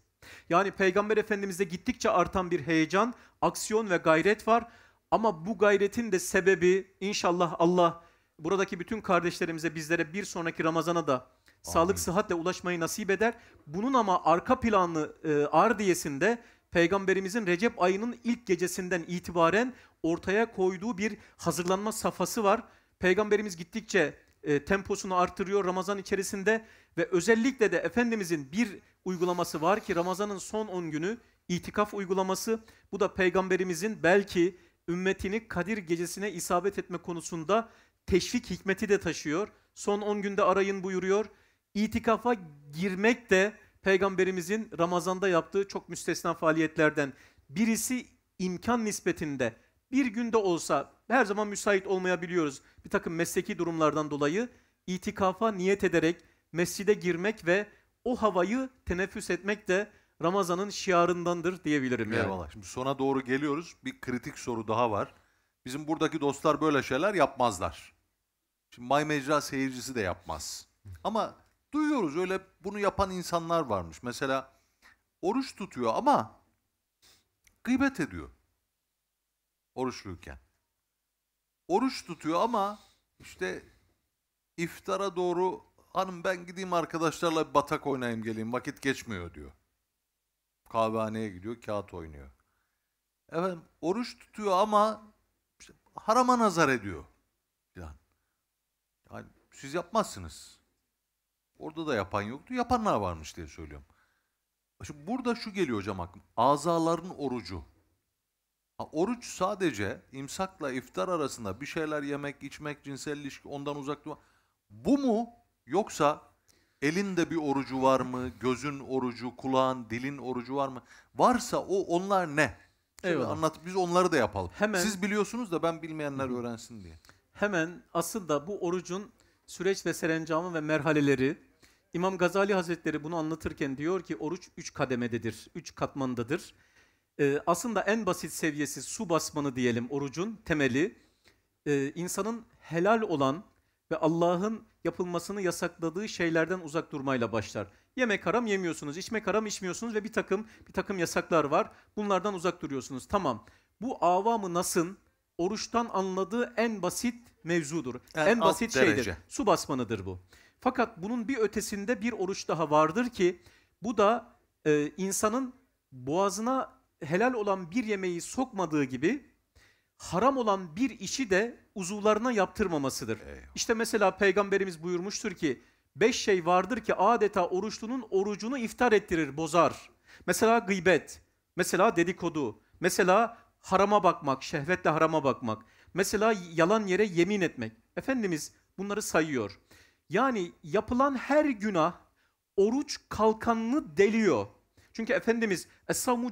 Yani Peygamber Efendimiz'de gittikçe artan bir heyecan, aksiyon ve gayret var. Ama bu gayretin de sebebi inşallah Allah buradaki bütün kardeşlerimize bizlere bir sonraki Ramazan'a da Amin. sağlık sıhhatle ulaşmayı nasip eder. Bunun ama arka planlı e, ardiyesinde Peygamberimizin Recep ayının ilk gecesinden itibaren ortaya koyduğu bir hazırlanma safhası var. Peygamberimiz gittikçe e, temposunu artırıyor Ramazan içerisinde ve özellikle de Efendimizin bir uygulaması var ki Ramazan'ın son 10 günü itikaf uygulaması. Bu da peygamberimizin belki ümmetini Kadir gecesine isabet etme konusunda teşvik hikmeti de taşıyor. Son 10 günde arayın buyuruyor. İtikafa girmek de peygamberimizin Ramazan'da yaptığı çok müstesna faaliyetlerden birisi imkan nispetinde bir günde olsa her zaman müsait olmayabiliyoruz. Bir takım mesleki durumlardan dolayı itikafa niyet ederek mescide girmek ve o havayı teneffüs etmek de Ramazan'ın şiarındandır diyebilirim. Yani. Şimdi sona doğru geliyoruz. Bir kritik soru daha var. Bizim buradaki dostlar böyle şeyler yapmazlar. Şimdi May Mecra seyircisi de yapmaz. Ama duyuyoruz öyle bunu yapan insanlar varmış. Mesela oruç tutuyor ama gıybet ediyor. Oruçluyken. Oruç tutuyor ama işte iftara doğru hanım ben gideyim arkadaşlarla batak oynayayım geleyim vakit geçmiyor diyor. Kahvehaneye gidiyor kağıt oynuyor. Efendim oruç tutuyor ama işte harama nazar ediyor. Yani, yani siz yapmazsınız. Orada da yapan yoktu. Yapanlar varmış diye söylüyorum. Şimdi burada şu geliyor hocam aklım. Azaların orucu. Oruç sadece imsakla iftar arasında bir şeyler yemek, içmek, cinsel ilişki, ondan uzak durmak. Bu mu? Yoksa elinde bir orucu var mı? Gözün orucu, kulağın, dilin orucu var mı? Varsa o onlar ne? Evet. Anlat biz onları da yapalım. Hemen, Siz biliyorsunuz da ben bilmeyenler hı. öğrensin diye. Hemen aslında bu orucun süreç ve serencamı ve merhaleleri İmam Gazali Hazretleri bunu anlatırken diyor ki oruç üç kademededir, üç katmandadır. Ee, aslında en basit seviyesi su basmanı diyelim orucun temeli. Ee, insanın helal olan ve Allah'ın yapılmasını yasakladığı şeylerden uzak durmayla başlar. Yemek haram yemiyorsunuz, içmek haram içmiyorsunuz ve bir takım bir takım yasaklar var. Bunlardan uzak duruyorsunuz. Tamam. Bu avamı nasın oruçtan anladığı en basit mevzudur. En, en basit şeydir. Su basmanıdır bu. Fakat bunun bir ötesinde bir oruç daha vardır ki bu da e, insanın boğazına helal olan bir yemeği sokmadığı gibi haram olan bir işi de uzuvlarına yaptırmamasıdır. Eyvallah. İşte mesela peygamberimiz buyurmuştur ki beş şey vardır ki adeta oruçlunun orucunu iftar ettirir, bozar. Mesela gıybet, mesela dedikodu, mesela harama bakmak, şehvetle harama bakmak, mesela yalan yere yemin etmek. Efendimiz bunları sayıyor. Yani yapılan her günah oruç kalkanını deliyor. Çünkü Efendimiz Es-savmu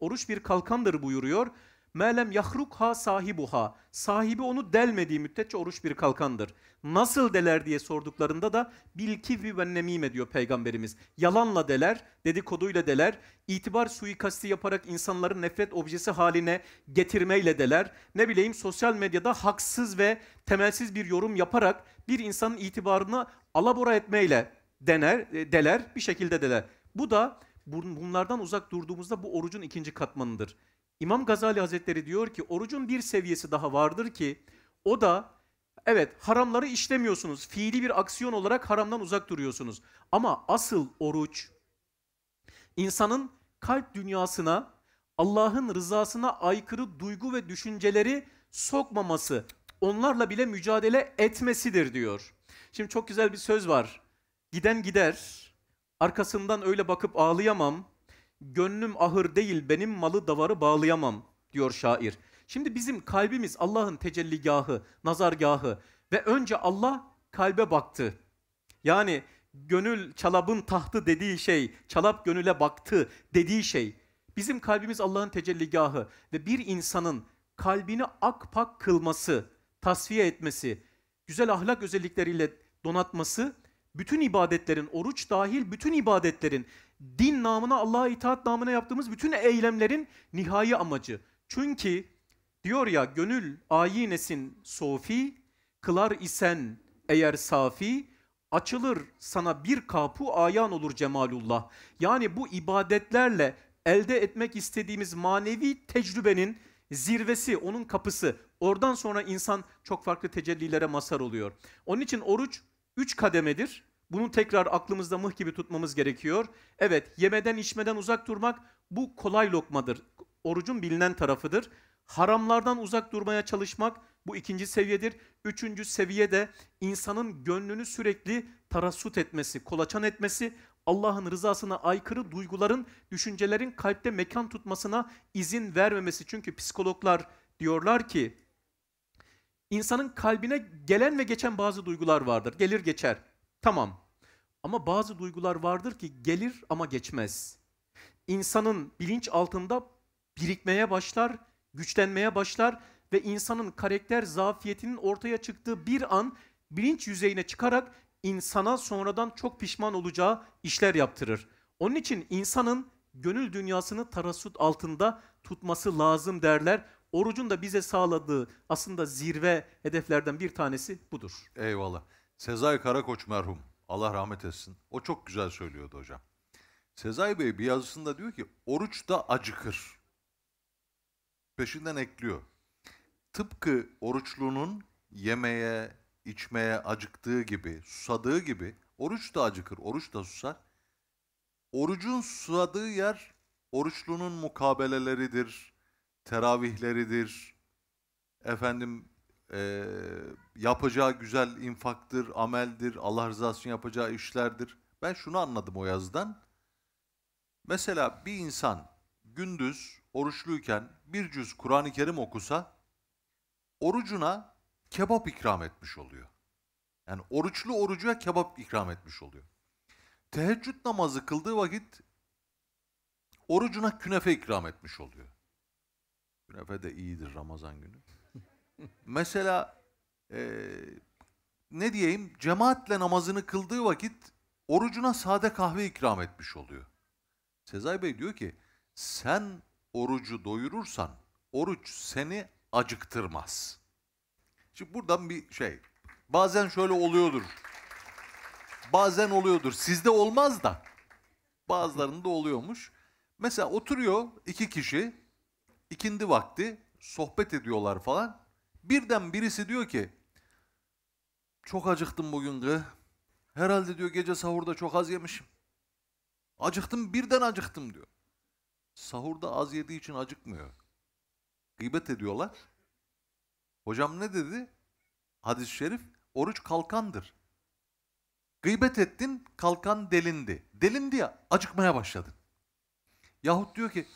oruç bir kalkandır buyuruyor. Melem ha sahibuha. Sahibi onu delmediği müddetçe oruç bir kalkandır. Nasıl deler diye sorduklarında da bil kivri ve nemime diyor peygamberimiz. Yalanla deler, dedikoduyla deler, itibar suikasti yaparak insanların nefret objesi haline getirmeyle deler. Ne bileyim sosyal medyada haksız ve temelsiz bir yorum yaparak bir insanın itibarını alabora etmeyle dener, e, deler, bir şekilde deler. Bu da bunlardan uzak durduğumuzda bu orucun ikinci katmanıdır. İmam Gazali Hazretleri diyor ki orucun bir seviyesi daha vardır ki o da evet haramları işlemiyorsunuz. Fiili bir aksiyon olarak haramdan uzak duruyorsunuz. Ama asıl oruç insanın kalp dünyasına Allah'ın rızasına aykırı duygu ve düşünceleri sokmaması, onlarla bile mücadele etmesidir diyor. Şimdi çok güzel bir söz var. Giden gider, Arkasından öyle bakıp ağlayamam. Gönlüm ahır değil benim malı davarı bağlayamam diyor şair. Şimdi bizim kalbimiz Allah'ın tecelligahı, nazargahı ve önce Allah kalbe baktı. Yani gönül çalabın tahtı dediği şey, çalap gönüle baktı dediği şey. Bizim kalbimiz Allah'ın tecelligahı ve bir insanın kalbini akpak kılması, tasfiye etmesi, güzel ahlak özellikleriyle donatması bütün ibadetlerin, oruç dahil bütün ibadetlerin, din namına, Allah'a itaat namına yaptığımız bütün eylemlerin nihai amacı. Çünkü diyor ya gönül ayinesin sofi, kılar isen eğer safi, açılır sana bir kapu ayan olur cemalullah. Yani bu ibadetlerle elde etmek istediğimiz manevi tecrübenin zirvesi, onun kapısı. Oradan sonra insan çok farklı tecellilere mazhar oluyor. Onun için oruç üç kademedir. Bunu tekrar aklımızda mıh gibi tutmamız gerekiyor. Evet yemeden içmeden uzak durmak bu kolay lokmadır. Orucun bilinen tarafıdır. Haramlardan uzak durmaya çalışmak bu ikinci seviyedir. Üçüncü seviye de insanın gönlünü sürekli tarasut etmesi, kolaçan etmesi, Allah'ın rızasına aykırı duyguların, düşüncelerin kalpte mekan tutmasına izin vermemesi. Çünkü psikologlar diyorlar ki İnsanın kalbine gelen ve geçen bazı duygular vardır. Gelir geçer. Tamam. Ama bazı duygular vardır ki gelir ama geçmez. İnsanın bilinç altında birikmeye başlar, güçlenmeye başlar ve insanın karakter zafiyetinin ortaya çıktığı bir an bilinç yüzeyine çıkarak insana sonradan çok pişman olacağı işler yaptırır. Onun için insanın gönül dünyasını tarasut altında tutması lazım derler orucun da bize sağladığı aslında zirve hedeflerden bir tanesi budur. Eyvallah. Sezai Karakoç merhum. Allah rahmet etsin. O çok güzel söylüyordu hocam. Sezai Bey bir yazısında diyor ki oruç da acıkır. Peşinden ekliyor. Tıpkı oruçlunun yemeye, içmeye acıktığı gibi, susadığı gibi oruç da acıkır, oruç da susar. Orucun susadığı yer oruçlunun mukabeleleridir, teravihleridir, efendim e, yapacağı güzel infaktır, ameldir, Allah rızası için yapacağı işlerdir. Ben şunu anladım o yazdan. Mesela bir insan gündüz oruçluyken bir cüz Kur'an-ı Kerim okusa orucuna kebap ikram etmiş oluyor. Yani oruçlu orucuya kebap ikram etmiş oluyor. Teheccüd namazı kıldığı vakit orucuna künefe ikram etmiş oluyor. Künefe de iyidir Ramazan günü. Mesela e, ne diyeyim cemaatle namazını kıldığı vakit orucuna sade kahve ikram etmiş oluyor. Sezai Bey diyor ki sen orucu doyurursan oruç seni acıktırmaz. Şimdi buradan bir şey bazen şöyle oluyordur. Bazen oluyordur. Sizde olmaz da bazılarında oluyormuş. Mesela oturuyor iki kişi ikindi vakti sohbet ediyorlar falan. Birden birisi diyor ki çok acıktım bugün gı. Herhalde diyor gece sahurda çok az yemişim. Acıktım birden acıktım diyor. Sahurda az yediği için acıkmıyor. Gıybet ediyorlar. Hocam ne dedi? Hadis-i şerif oruç kalkandır. Gıybet ettin kalkan delindi. Delindi ya acıkmaya başladın. Yahut diyor ki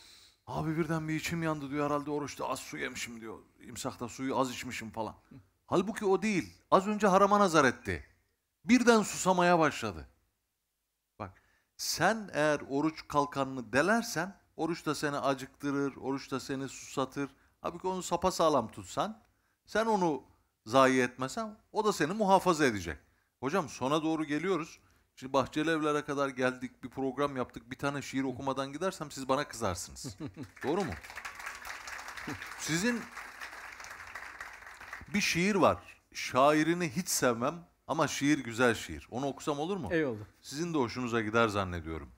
Abi birden bir içim yandı diyor herhalde oruçta az su yemişim diyor. İmsakta suyu az içmişim falan. Halbuki o değil. Az önce harama nazar etti. Birden susamaya başladı. Bak sen eğer oruç kalkanını delersen oruç da seni acıktırır, oruç da seni susatır. Halbuki onu sapasağlam tutsan, sen onu zayi etmesen o da seni muhafaza edecek. Hocam sona doğru geliyoruz. Şimdi Bahçeli Evler'e kadar geldik, bir program yaptık, bir tane şiir okumadan gidersem siz bana kızarsınız. Doğru mu? Sizin bir şiir var. Şairini hiç sevmem ama şiir güzel şiir. Onu okusam olur mu? Eyvallah. Sizin de hoşunuza gider zannediyorum.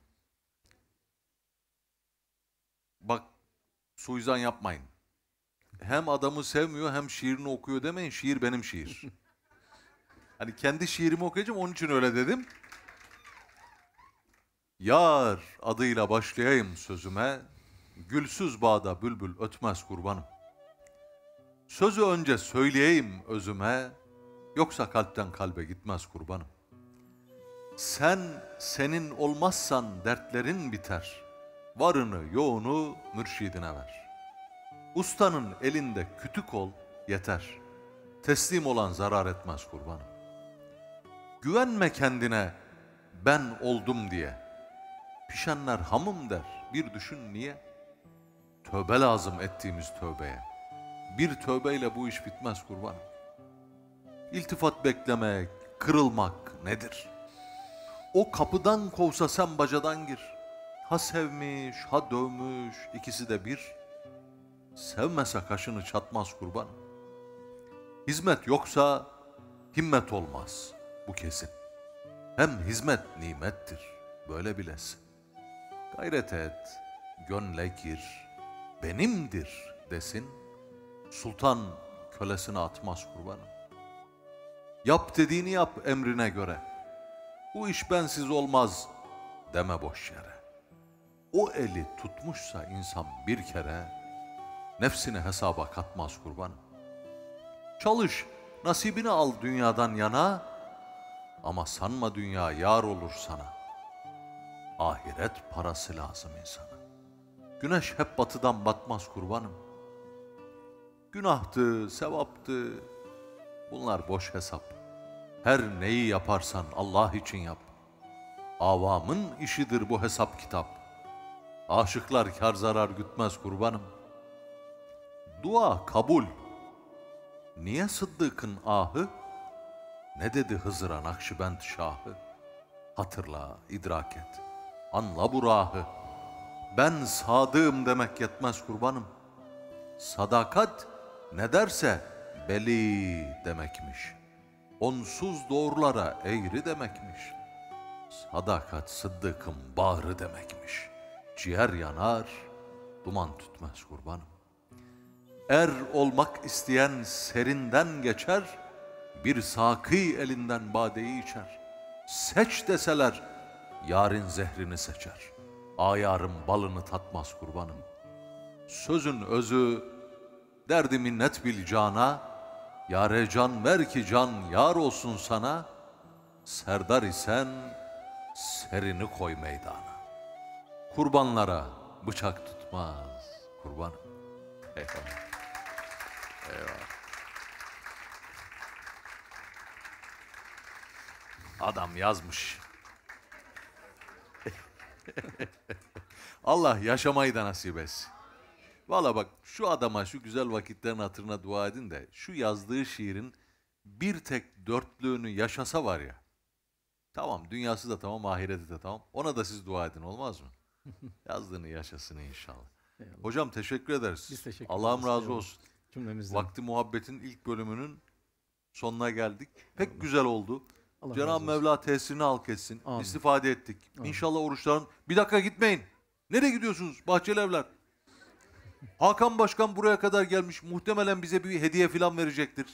Bak suizan yapmayın. Hem adamı sevmiyor hem şiirini okuyor demeyin. Şiir benim şiir. hani kendi şiirimi okuyacağım onun için öyle dedim. Yar adıyla başlayayım sözüme, gülsüz bağda bülbül ötmez kurbanım. Sözü önce söyleyeyim özüme, yoksa kalpten kalbe gitmez kurbanım. Sen senin olmazsan dertlerin biter, varını yoğunu mürşidine ver. Ustanın elinde kütük ol yeter, teslim olan zarar etmez kurbanım. Güvenme kendine ben oldum diye.'' Pişenler hamım der. Bir düşün niye? Tövbe lazım ettiğimiz tövbeye. Bir tövbeyle bu iş bitmez kurban. İltifat beklemek, kırılmak nedir? O kapıdan kovsa sen bacadan gir. Ha sevmiş, ha dövmüş, ikisi de bir. Sevmese kaşını çatmaz kurban. Hizmet yoksa himmet olmaz, bu kesin. Hem hizmet nimettir, böyle bilesin. Gayret et, gönle gir, benimdir desin. Sultan kölesini atmaz kurbanım. Yap dediğini yap emrine göre. Bu iş bensiz olmaz deme boş yere. O eli tutmuşsa insan bir kere, nefsini hesaba katmaz kurbanım. Çalış, nasibini al dünyadan yana, ama sanma dünya yar olur sana.'' ahiret parası lazım insana. Güneş hep batıdan batmaz kurbanım. Günahtı, sevaptı, bunlar boş hesap. Her neyi yaparsan Allah için yap. Avamın işidir bu hesap kitap. Aşıklar kar zarar gütmez kurbanım. Dua kabul. Niye Sıddık'ın ahı? Ne dedi Hızır'a Nakşibend Şahı? Hatırla, idrak et.'' Anla bu rahı. Ben sadığım demek yetmez kurbanım. Sadakat ne derse beli demekmiş. Onsuz doğrulara eğri demekmiş. Sadakat sıddıkın bağrı demekmiş. Ciğer yanar, duman tütmez kurbanım. Er olmak isteyen serinden geçer, bir sakı elinden badeyi içer. Seç deseler yarın zehrini seçer. Ayarım balını tatmaz kurbanım. Sözün özü derdi minnet bil cana, yare can ver ki can yar olsun sana, serdar isen serini koy meydana. Kurbanlara bıçak tutmaz kurbanım. Eyvallah. Eyvallah. Adam yazmış. Allah yaşamayı da nasip etsin. Valla bak şu adama şu güzel vakitlerin hatırına dua edin de şu yazdığı şiirin bir tek dörtlüğünü yaşasa var ya. Tamam dünyası da tamam ahireti de tamam. Ona da siz dua edin olmaz mı? Yazdığını yaşasın inşallah. Eyvallah. Hocam teşekkür ederiz. Biz teşekkür Allah'ım razı olsun. Cümlemizden. Vakti muhabbetin ilk bölümünün sonuna geldik. Pek eyvallah. güzel oldu. Cenab-ı Mevla tesirini al kesin Amin. İstifade ettik. Amin. İnşallah oruçların... Bir dakika gitmeyin. Nereye gidiyorsunuz? Bahçelievler? Hakan Başkan buraya kadar gelmiş. Muhtemelen bize bir hediye filan verecektir.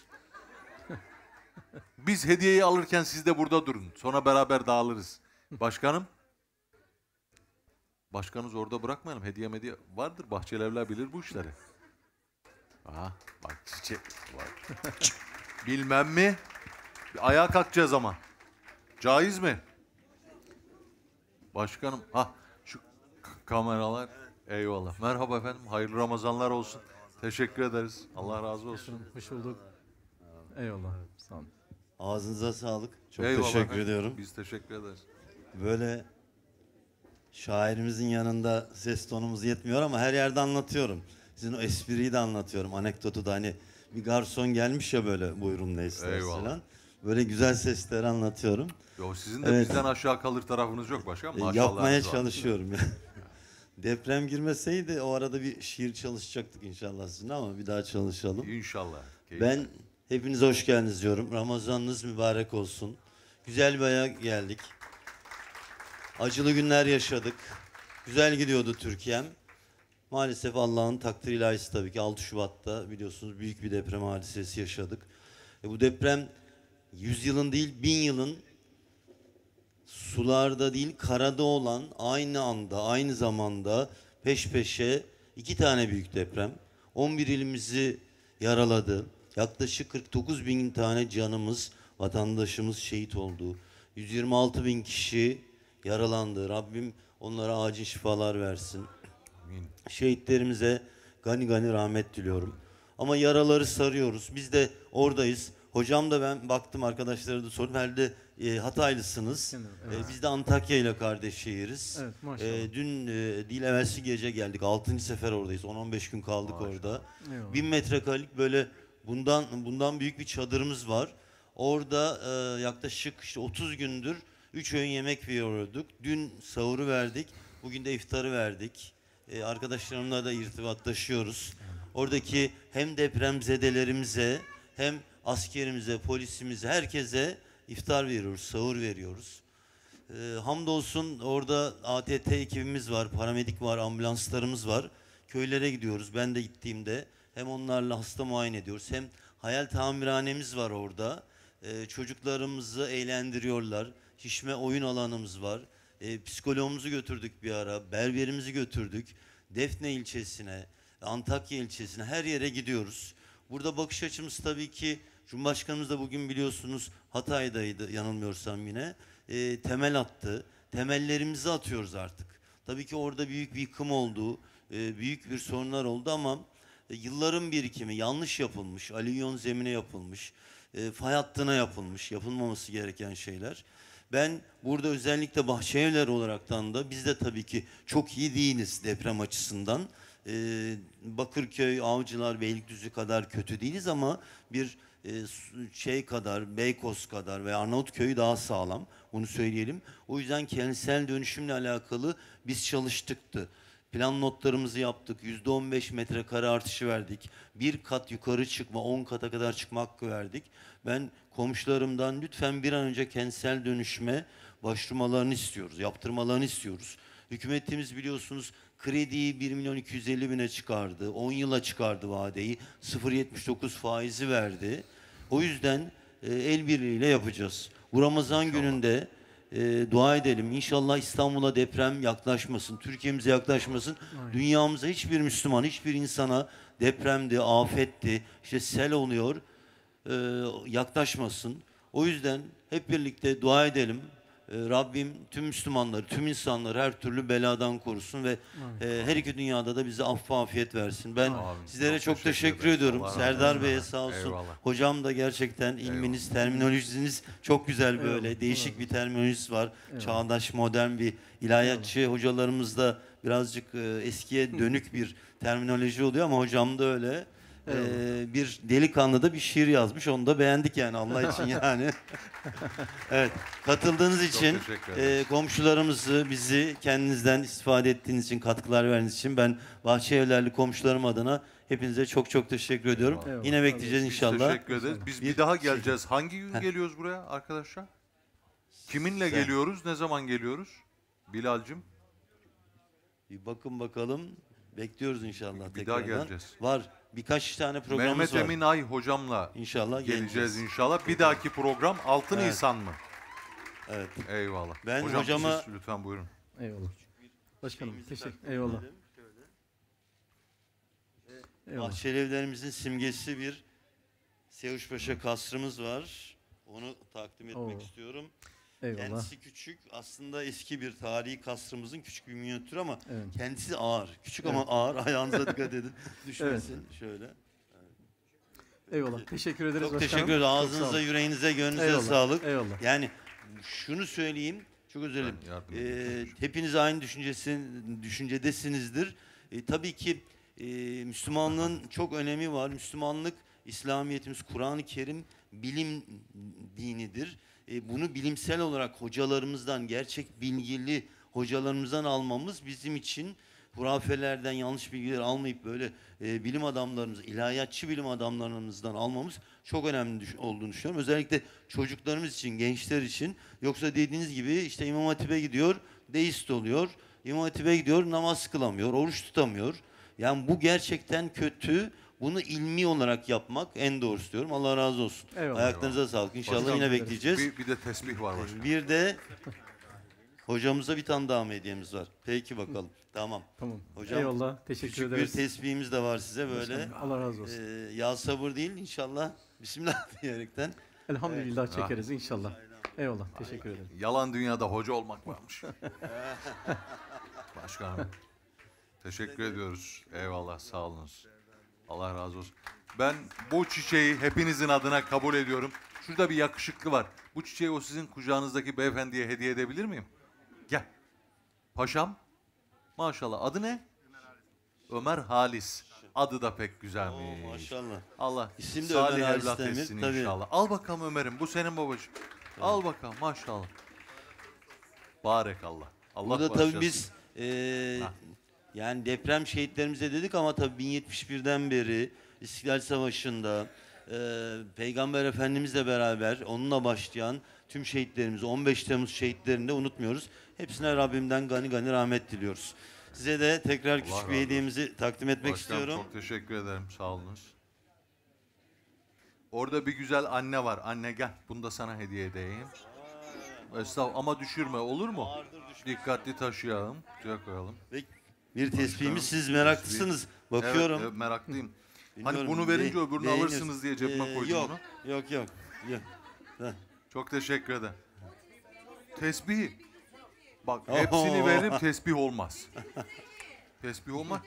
Biz hediyeyi alırken siz de burada durun. Sonra beraber dağılırız. Başkanım. başkanız orada bırakmayalım. Hediye medya vardır. Bahçelievler bilir bu işleri. Aha, bak çiçek var. Bilmem mi? Ayağa kalkacağız ama. Caiz mi? Başkanım, ha şu kameralar. Eyvallah. Merhaba efendim. Hayırlı Ramazanlar olsun. Teşekkür ederiz. Allah razı olsun. Hoş bulduk. Eyvallah. Sağ olun. Ağzınıza sağlık. Çok Eyvallah teşekkür efendim. ediyorum. Biz teşekkür ederiz. Böyle şairimizin yanında ses tonumuz yetmiyor ama her yerde anlatıyorum. Sizin o espriyi de anlatıyorum. Anekdotu da hani bir garson gelmiş ya böyle buyurun ne istersen. Eyvallah. Falan. Böyle güzel sesler anlatıyorum. Yo, sizin de evet. bizden aşağı kalır tarafınız yok başka e, maşallah. Yapmaya çalışıyorum. Yani. Deprem girmeseydi o arada bir şiir çalışacaktık inşallah sizin ama bir daha çalışalım. İnşallah. Keyifli. Ben hepiniz hoş geldiniz diyorum. Ramazanınız mübarek olsun. Güzel bir aya geldik. Acılı günler yaşadık. Güzel gidiyordu Türkiye'm. Maalesef Allah'ın takdir ilahisi tabii ki 6 Şubat'ta biliyorsunuz büyük bir deprem hadisesi yaşadık. E bu deprem yüzyılın değil bin yılın sularda değil karada olan aynı anda aynı zamanda peş peşe iki tane büyük deprem 11 ilimizi yaraladı. Yaklaşık 49 bin tane canımız, vatandaşımız şehit oldu. 126 bin kişi yaralandı. Rabbim onlara acil şifalar versin. Amin. Şehitlerimize gani gani rahmet diliyorum. Ama yaraları sarıyoruz. Biz de oradayız. Hocam da ben baktım arkadaşlara da sordum. Herhalde e, Hataylısınız. E, evet. E, biz de Antakya ile kardeş şehiriz. Evet, e, maşallah. E, dün e, değil evvelsi gece geldik. Altıncı sefer oradayız. 10-15 gün kaldık maşallah. orada. Eyvallah. Bin metrekarelik böyle bundan bundan büyük bir çadırımız var. Orada e, yaklaşık işte 30 gündür 3 öğün yemek veriyorduk. Dün sahuru verdik. Bugün de iftarı verdik. E, arkadaşlarımla da irtibatlaşıyoruz. Oradaki hem depremzedelerimize hem askerimize, polisimize, herkese iftar veriyoruz, sahur veriyoruz. E, hamdolsun orada ATT ekibimiz var, paramedik var, ambulanslarımız var. Köylere gidiyoruz. Ben de gittiğimde hem onlarla hasta muayene ediyoruz hem hayal tamirhanemiz var orada. E, çocuklarımızı eğlendiriyorlar. Şişme oyun alanımız var. E, psikoloğumuzu götürdük bir ara. Berberimizi götürdük. Defne ilçesine, Antakya ilçesine her yere gidiyoruz. Burada bakış açımız tabii ki Cumhurbaşkanımız da bugün biliyorsunuz Hatay'daydı yanılmıyorsam yine. E, temel attı. Temellerimizi atıyoruz artık. Tabii ki orada büyük bir yıkım oldu. E, büyük bir sorunlar oldu ama e, yılların birikimi yanlış yapılmış. Alüvyon zemine yapılmış. E, fay hattına yapılmış. Yapılmaması gereken şeyler. Ben burada özellikle Bahçelievler olaraktan da biz de tabii ki çok iyi değiliz deprem açısından. Ee, Bakırköy, Avcılar, Beylikdüzü kadar kötü değiliz ama bir e, şey kadar, Beykoz kadar ve köyü daha sağlam. Onu söyleyelim. O yüzden kentsel dönüşümle alakalı biz çalıştıktı. Plan notlarımızı yaptık. yüzde on beş metrekare artışı verdik. Bir kat yukarı çıkma, on kata kadar çıkma hakkı verdik. Ben komşularımdan lütfen bir an önce kentsel dönüşme başvurmalarını istiyoruz, yaptırmalarını istiyoruz. Hükümetimiz biliyorsunuz krediyi 1 milyon 250 bine çıkardı. 10 yıla çıkardı vadeyi. 0.79 faizi verdi. O yüzden e, el birliğiyle yapacağız. Bu Ramazan İnşallah. gününde e, dua edelim. İnşallah İstanbul'a deprem yaklaşmasın, Türkiye'mize yaklaşmasın. Aynen. Dünyamıza hiçbir Müslüman, hiçbir insana depremdi, afetti, işte sel oluyor e, yaklaşmasın. O yüzden hep birlikte dua edelim. Ee, Rabbim tüm Müslümanları, tüm insanları her türlü beladan korusun ve e, her iki dünyada da bize affa afiyet versin. Ben Amin. sizlere çok, teşekkür, teşekkür ediyorum. Allah Serdar Bey'e sağ olsun. Eyvallah. Hocam da gerçekten ilminiz, Eyvallah. terminolojiniz çok güzel böyle. Eyvallah. Değişik bir terminolojisi var. Eyvallah. Çağdaş, modern bir ilahiyatçı Eyvallah. hocalarımız da birazcık e, eskiye dönük bir terminoloji oluyor ama hocam da öyle e, bir delikanlı da bir şiir yazmış. Onu da beğendik yani Allah için yani. evet katıldığınız için e, komşularımızı bizi kendinizden istifade ettiğiniz için katkılar verdiğiniz için ben bahçe evlerli komşularım adına hepinize çok çok teşekkür ediyorum. Eyvallah. Yine bekleyeceğiz inşallah. Biz teşekkür ederiz. Biz bir, bir daha şey- geleceğiz. Şey... Hangi gün geliyoruz buraya arkadaşlar? Kiminle Sen... geliyoruz? Ne zaman geliyoruz? Bilal'cim. Bir bakın bakalım. Bekliyoruz inşallah bir tekrardan. Bir daha geleceğiz. Var. Birkaç tane programımız Mehmet var. Emin Ay hocamla inşallah geleceğiz, geleceğiz inşallah. Bir dahaki program 6 evet. Nisan mı? Evet. Eyvallah. Ben Hocam, hocama siz lütfen buyurun. Eyvallah. Başkanım teşekkür. Eyvallah. Eyvallah. Bahçelievlerimizin simgesi bir Sevuşpaşa kasrımız var. Onu takdim etmek Oo. istiyorum. Eyvallah. Kendisi küçük. Aslında eski bir tarihi kasrımızın küçük bir minyatür ama evet. kendisi ağır. Küçük evet. ama ağır. Ayağınıza dikkat edin. Düşmesin. Evet. Şöyle. Eyvallah. Teşekkür ederiz Çok başkanım. teşekkür ederiz. Ağzınıza, yüreğinize, gönlünüze Eyvallah. sağlık. Eyvallah. Yani şunu söyleyeyim. Çok özür dilerim. hepiniz aynı düşüncesin, düşüncedesinizdir. Ee, tabii ki e, Müslümanlığın çok önemi var. Müslümanlık, İslamiyetimiz, Kur'an-ı Kerim bilim dinidir e, bunu bilimsel olarak hocalarımızdan, gerçek bilgili hocalarımızdan almamız bizim için hurafelerden yanlış bilgiler almayıp böyle e, bilim adamlarımız, ilahiyatçı bilim adamlarımızdan almamız çok önemli düş- olduğunu düşünüyorum. Özellikle çocuklarımız için, gençler için. Yoksa dediğiniz gibi işte İmam Hatip'e gidiyor, deist oluyor. İmam Hatip'e gidiyor, namaz kılamıyor, oruç tutamıyor. Yani bu gerçekten kötü bunu ilmi olarak yapmak en doğrusu diyorum. Allah razı olsun. Eyvallah. Ayaklarınıza sağlık. İnşallah Başkan, yine şey bekleyeceğiz. Bir, bir de tesbih var başkanım. Bir de hocamıza bir tane daha mı hediyemiz var? Peki bakalım. Tamam. Tamam. Hocam, Eyvallah. Teşekkür küçük ederiz. Küçük bir tesbihimiz de var size böyle. Başkanım, Allah razı olsun. E, ee, ya sabır değil inşallah. Bismillah diyerekten. Elhamdülillah evet. çekeriz ha. inşallah. Eyvallah. Teşekkür ederim. Yalan dünyada hoca olmak varmış. Başkanım. Teşekkür ediyoruz. Eyvallah. Sağ olunuz. Allah razı olsun. Ben bu çiçeği hepinizin adına kabul ediyorum. Şurada bir yakışıklı var. Bu çiçeği o sizin kucağınızdaki beyefendiye hediye edebilir miyim? Gel. Paşam. Maşallah. Adı ne? Ömer Halis. Adı da pek güzelmiş. Oo, maşallah. Allah İsim de salih Ömer evlat Halis etsin tabii. inşallah. Al bakalım Ömer'im. Bu senin babacığım. Tabii. Al bakalım maşallah. Barekallah. Allah Burada tabii biz e, yani deprem şehitlerimize dedik ama tabii 1071'den beri İstiklal Savaşı'nda e, Peygamber Efendimizle beraber onunla başlayan tüm şehitlerimiz 15 Temmuz şehitlerini de unutmuyoruz. Hepsine Rabbimden gani gani rahmet diliyoruz. Size de tekrar Allah küçük bir hediyemizi takdim etmek Başkanım, istiyorum. Çok teşekkür ederim. Sağ olunuz. Orada bir güzel anne var. Anne gel. Bunu da sana hediye edeyim. Estağfurullah ama düşürme olur mu? Dikkatli taşıyalım. Kutuya koyalım. Peki. Bir tespihimiz siz meraklısınız. Bakıyorum. Evet, evet meraklıyım. Hani Bilmiyorum, hani bunu verince öbürünü beğeniyorsun. alırsınız diye cebime ee, koydum yok, Yok yok yok. Çok teşekkür ederim. Tesbih. Bak hepsini Oo. veririm tesbih olmaz. tesbih olmaz.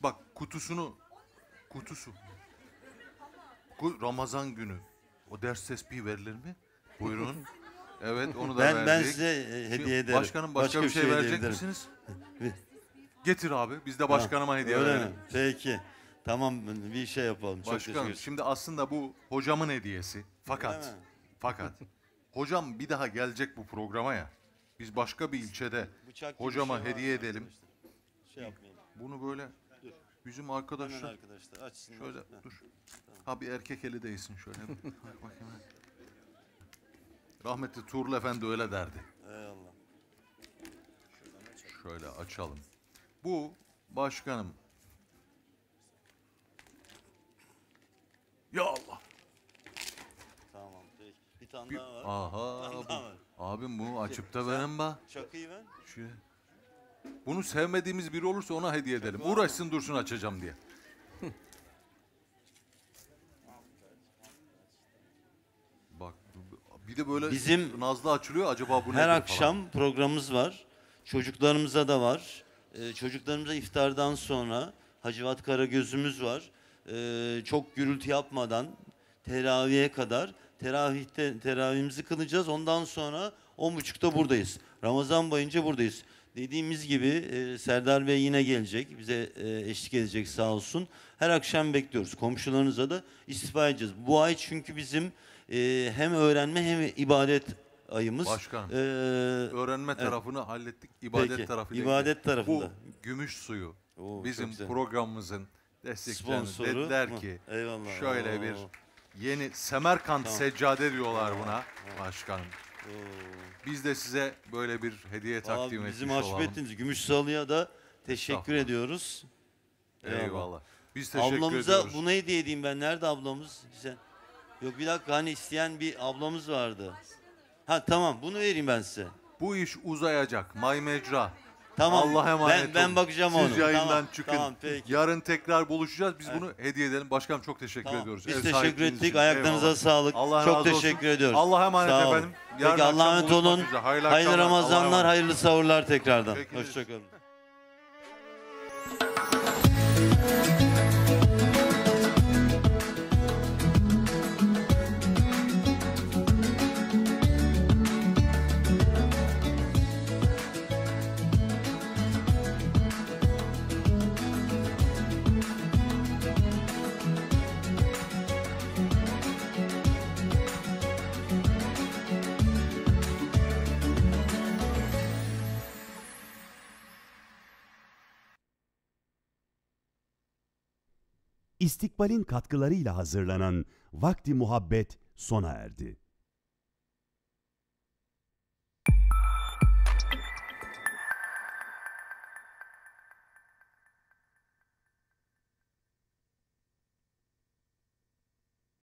Bak kutusunu kutusu. Ramazan günü. O ders tesbih verilir mi? Buyurun. Evet onu da ben, verdik. Ben size e, hediye ederim. Başkanım başka, başka bir şey, şey verecek misiniz? Getir abi. Biz de başkanıma ha, hediye öyle verelim. Peki. Tamam bir şey yapalım. Çok Başkanım şimdi aslında bu hocamın hediyesi. Fakat fakat hocam bir daha gelecek bu programa ya. Biz başka bir ilçede Bıçak şey hocama şey hediye edelim. Arkadaşlar. Şey yapmayalım. Bunu böyle dur. bizim arkadaşlar. Hemen arkadaşlar açsın. Şöyle ha. dur. Tamam. Ha bir erkek eli değsin şöyle. Bak bakayım. Rahmetli Tuğrul Efendi öyle derdi. Eyvallah. Şöyle açalım. Bu başkanım. Ya Allah. Tamam. Peki. Bir tane Bir- daha var. Aha. Bir tane daha var. bu- abim bunu şey, açıp da veren bak. Şakayı ben. Şu- Bunu sevmediğimiz biri olursa ona hediye edelim. Uğraşsın dursun açacağım diye. Bak bir de böyle Bizim Nazlı açılıyor acaba bu ne? Her falan. akşam programımız var. Çocuklarımıza da var e, çocuklarımıza iftardan sonra Hacivat Karagöz'ümüz var. E, çok gürültü yapmadan teraviye kadar teravihte teravihimizi kılacağız. Ondan sonra 10.30'da buradayız. Ramazan boyunca buradayız. Dediğimiz gibi e, Serdar Bey yine gelecek. Bize e, eşlik edecek sağ olsun. Her akşam bekliyoruz. Komşularınıza da istifa edeceğiz. Bu ay çünkü bizim e, hem öğrenme hem ibadet ayımız. Başkan, ee, öğrenme evet. tarafını hallettik, ibadet Peki, tarafını. İbadet tarafında. Bu gümüş suyu Oo, bizim programımızın destekçilerini Sponsoru dediler ki Eyvallah. şöyle Oo. bir yeni Semerkant tamam. seccade diyorlar buna tamam. başkanım. Oo. Biz de size böyle bir hediye takdim Abi, etmiş bizim olalım. Bizim haşmetiniz Gümüş Salı'ya da teşekkür ediyoruz. Eyvallah. Eyvallah. Biz teşekkür Ablamıza ediyoruz. bunu hediye edeyim ben. Nerede ablamız? Sen... Yok bir dakika hani isteyen bir ablamız vardı. Ha tamam bunu vereyim ben size. Bu iş uzayacak. May Mecra. Tamam. Allah'a emanet ben, olun. Ben bakacağım Siz onu. Siz yayından tamam, çıkın. Tamam, peki. Yarın tekrar buluşacağız. Biz evet. bunu hediye edelim. Başkanım çok teşekkür tamam. ediyoruz. Biz Ev teşekkür ettik. Ayaklarınıza Eyvallah. sağlık. Allah çok teşekkür olsun. ediyoruz. Allah'a emanet Sağ olun. efendim. Yarın peki Allah'a emanet olun. Hayırlı, hayırlı Ramazanlar, hayırlı sahurlar tekrardan. Hoşçakalın. istikbalin katkılarıyla hazırlanan Vakti Muhabbet sona erdi.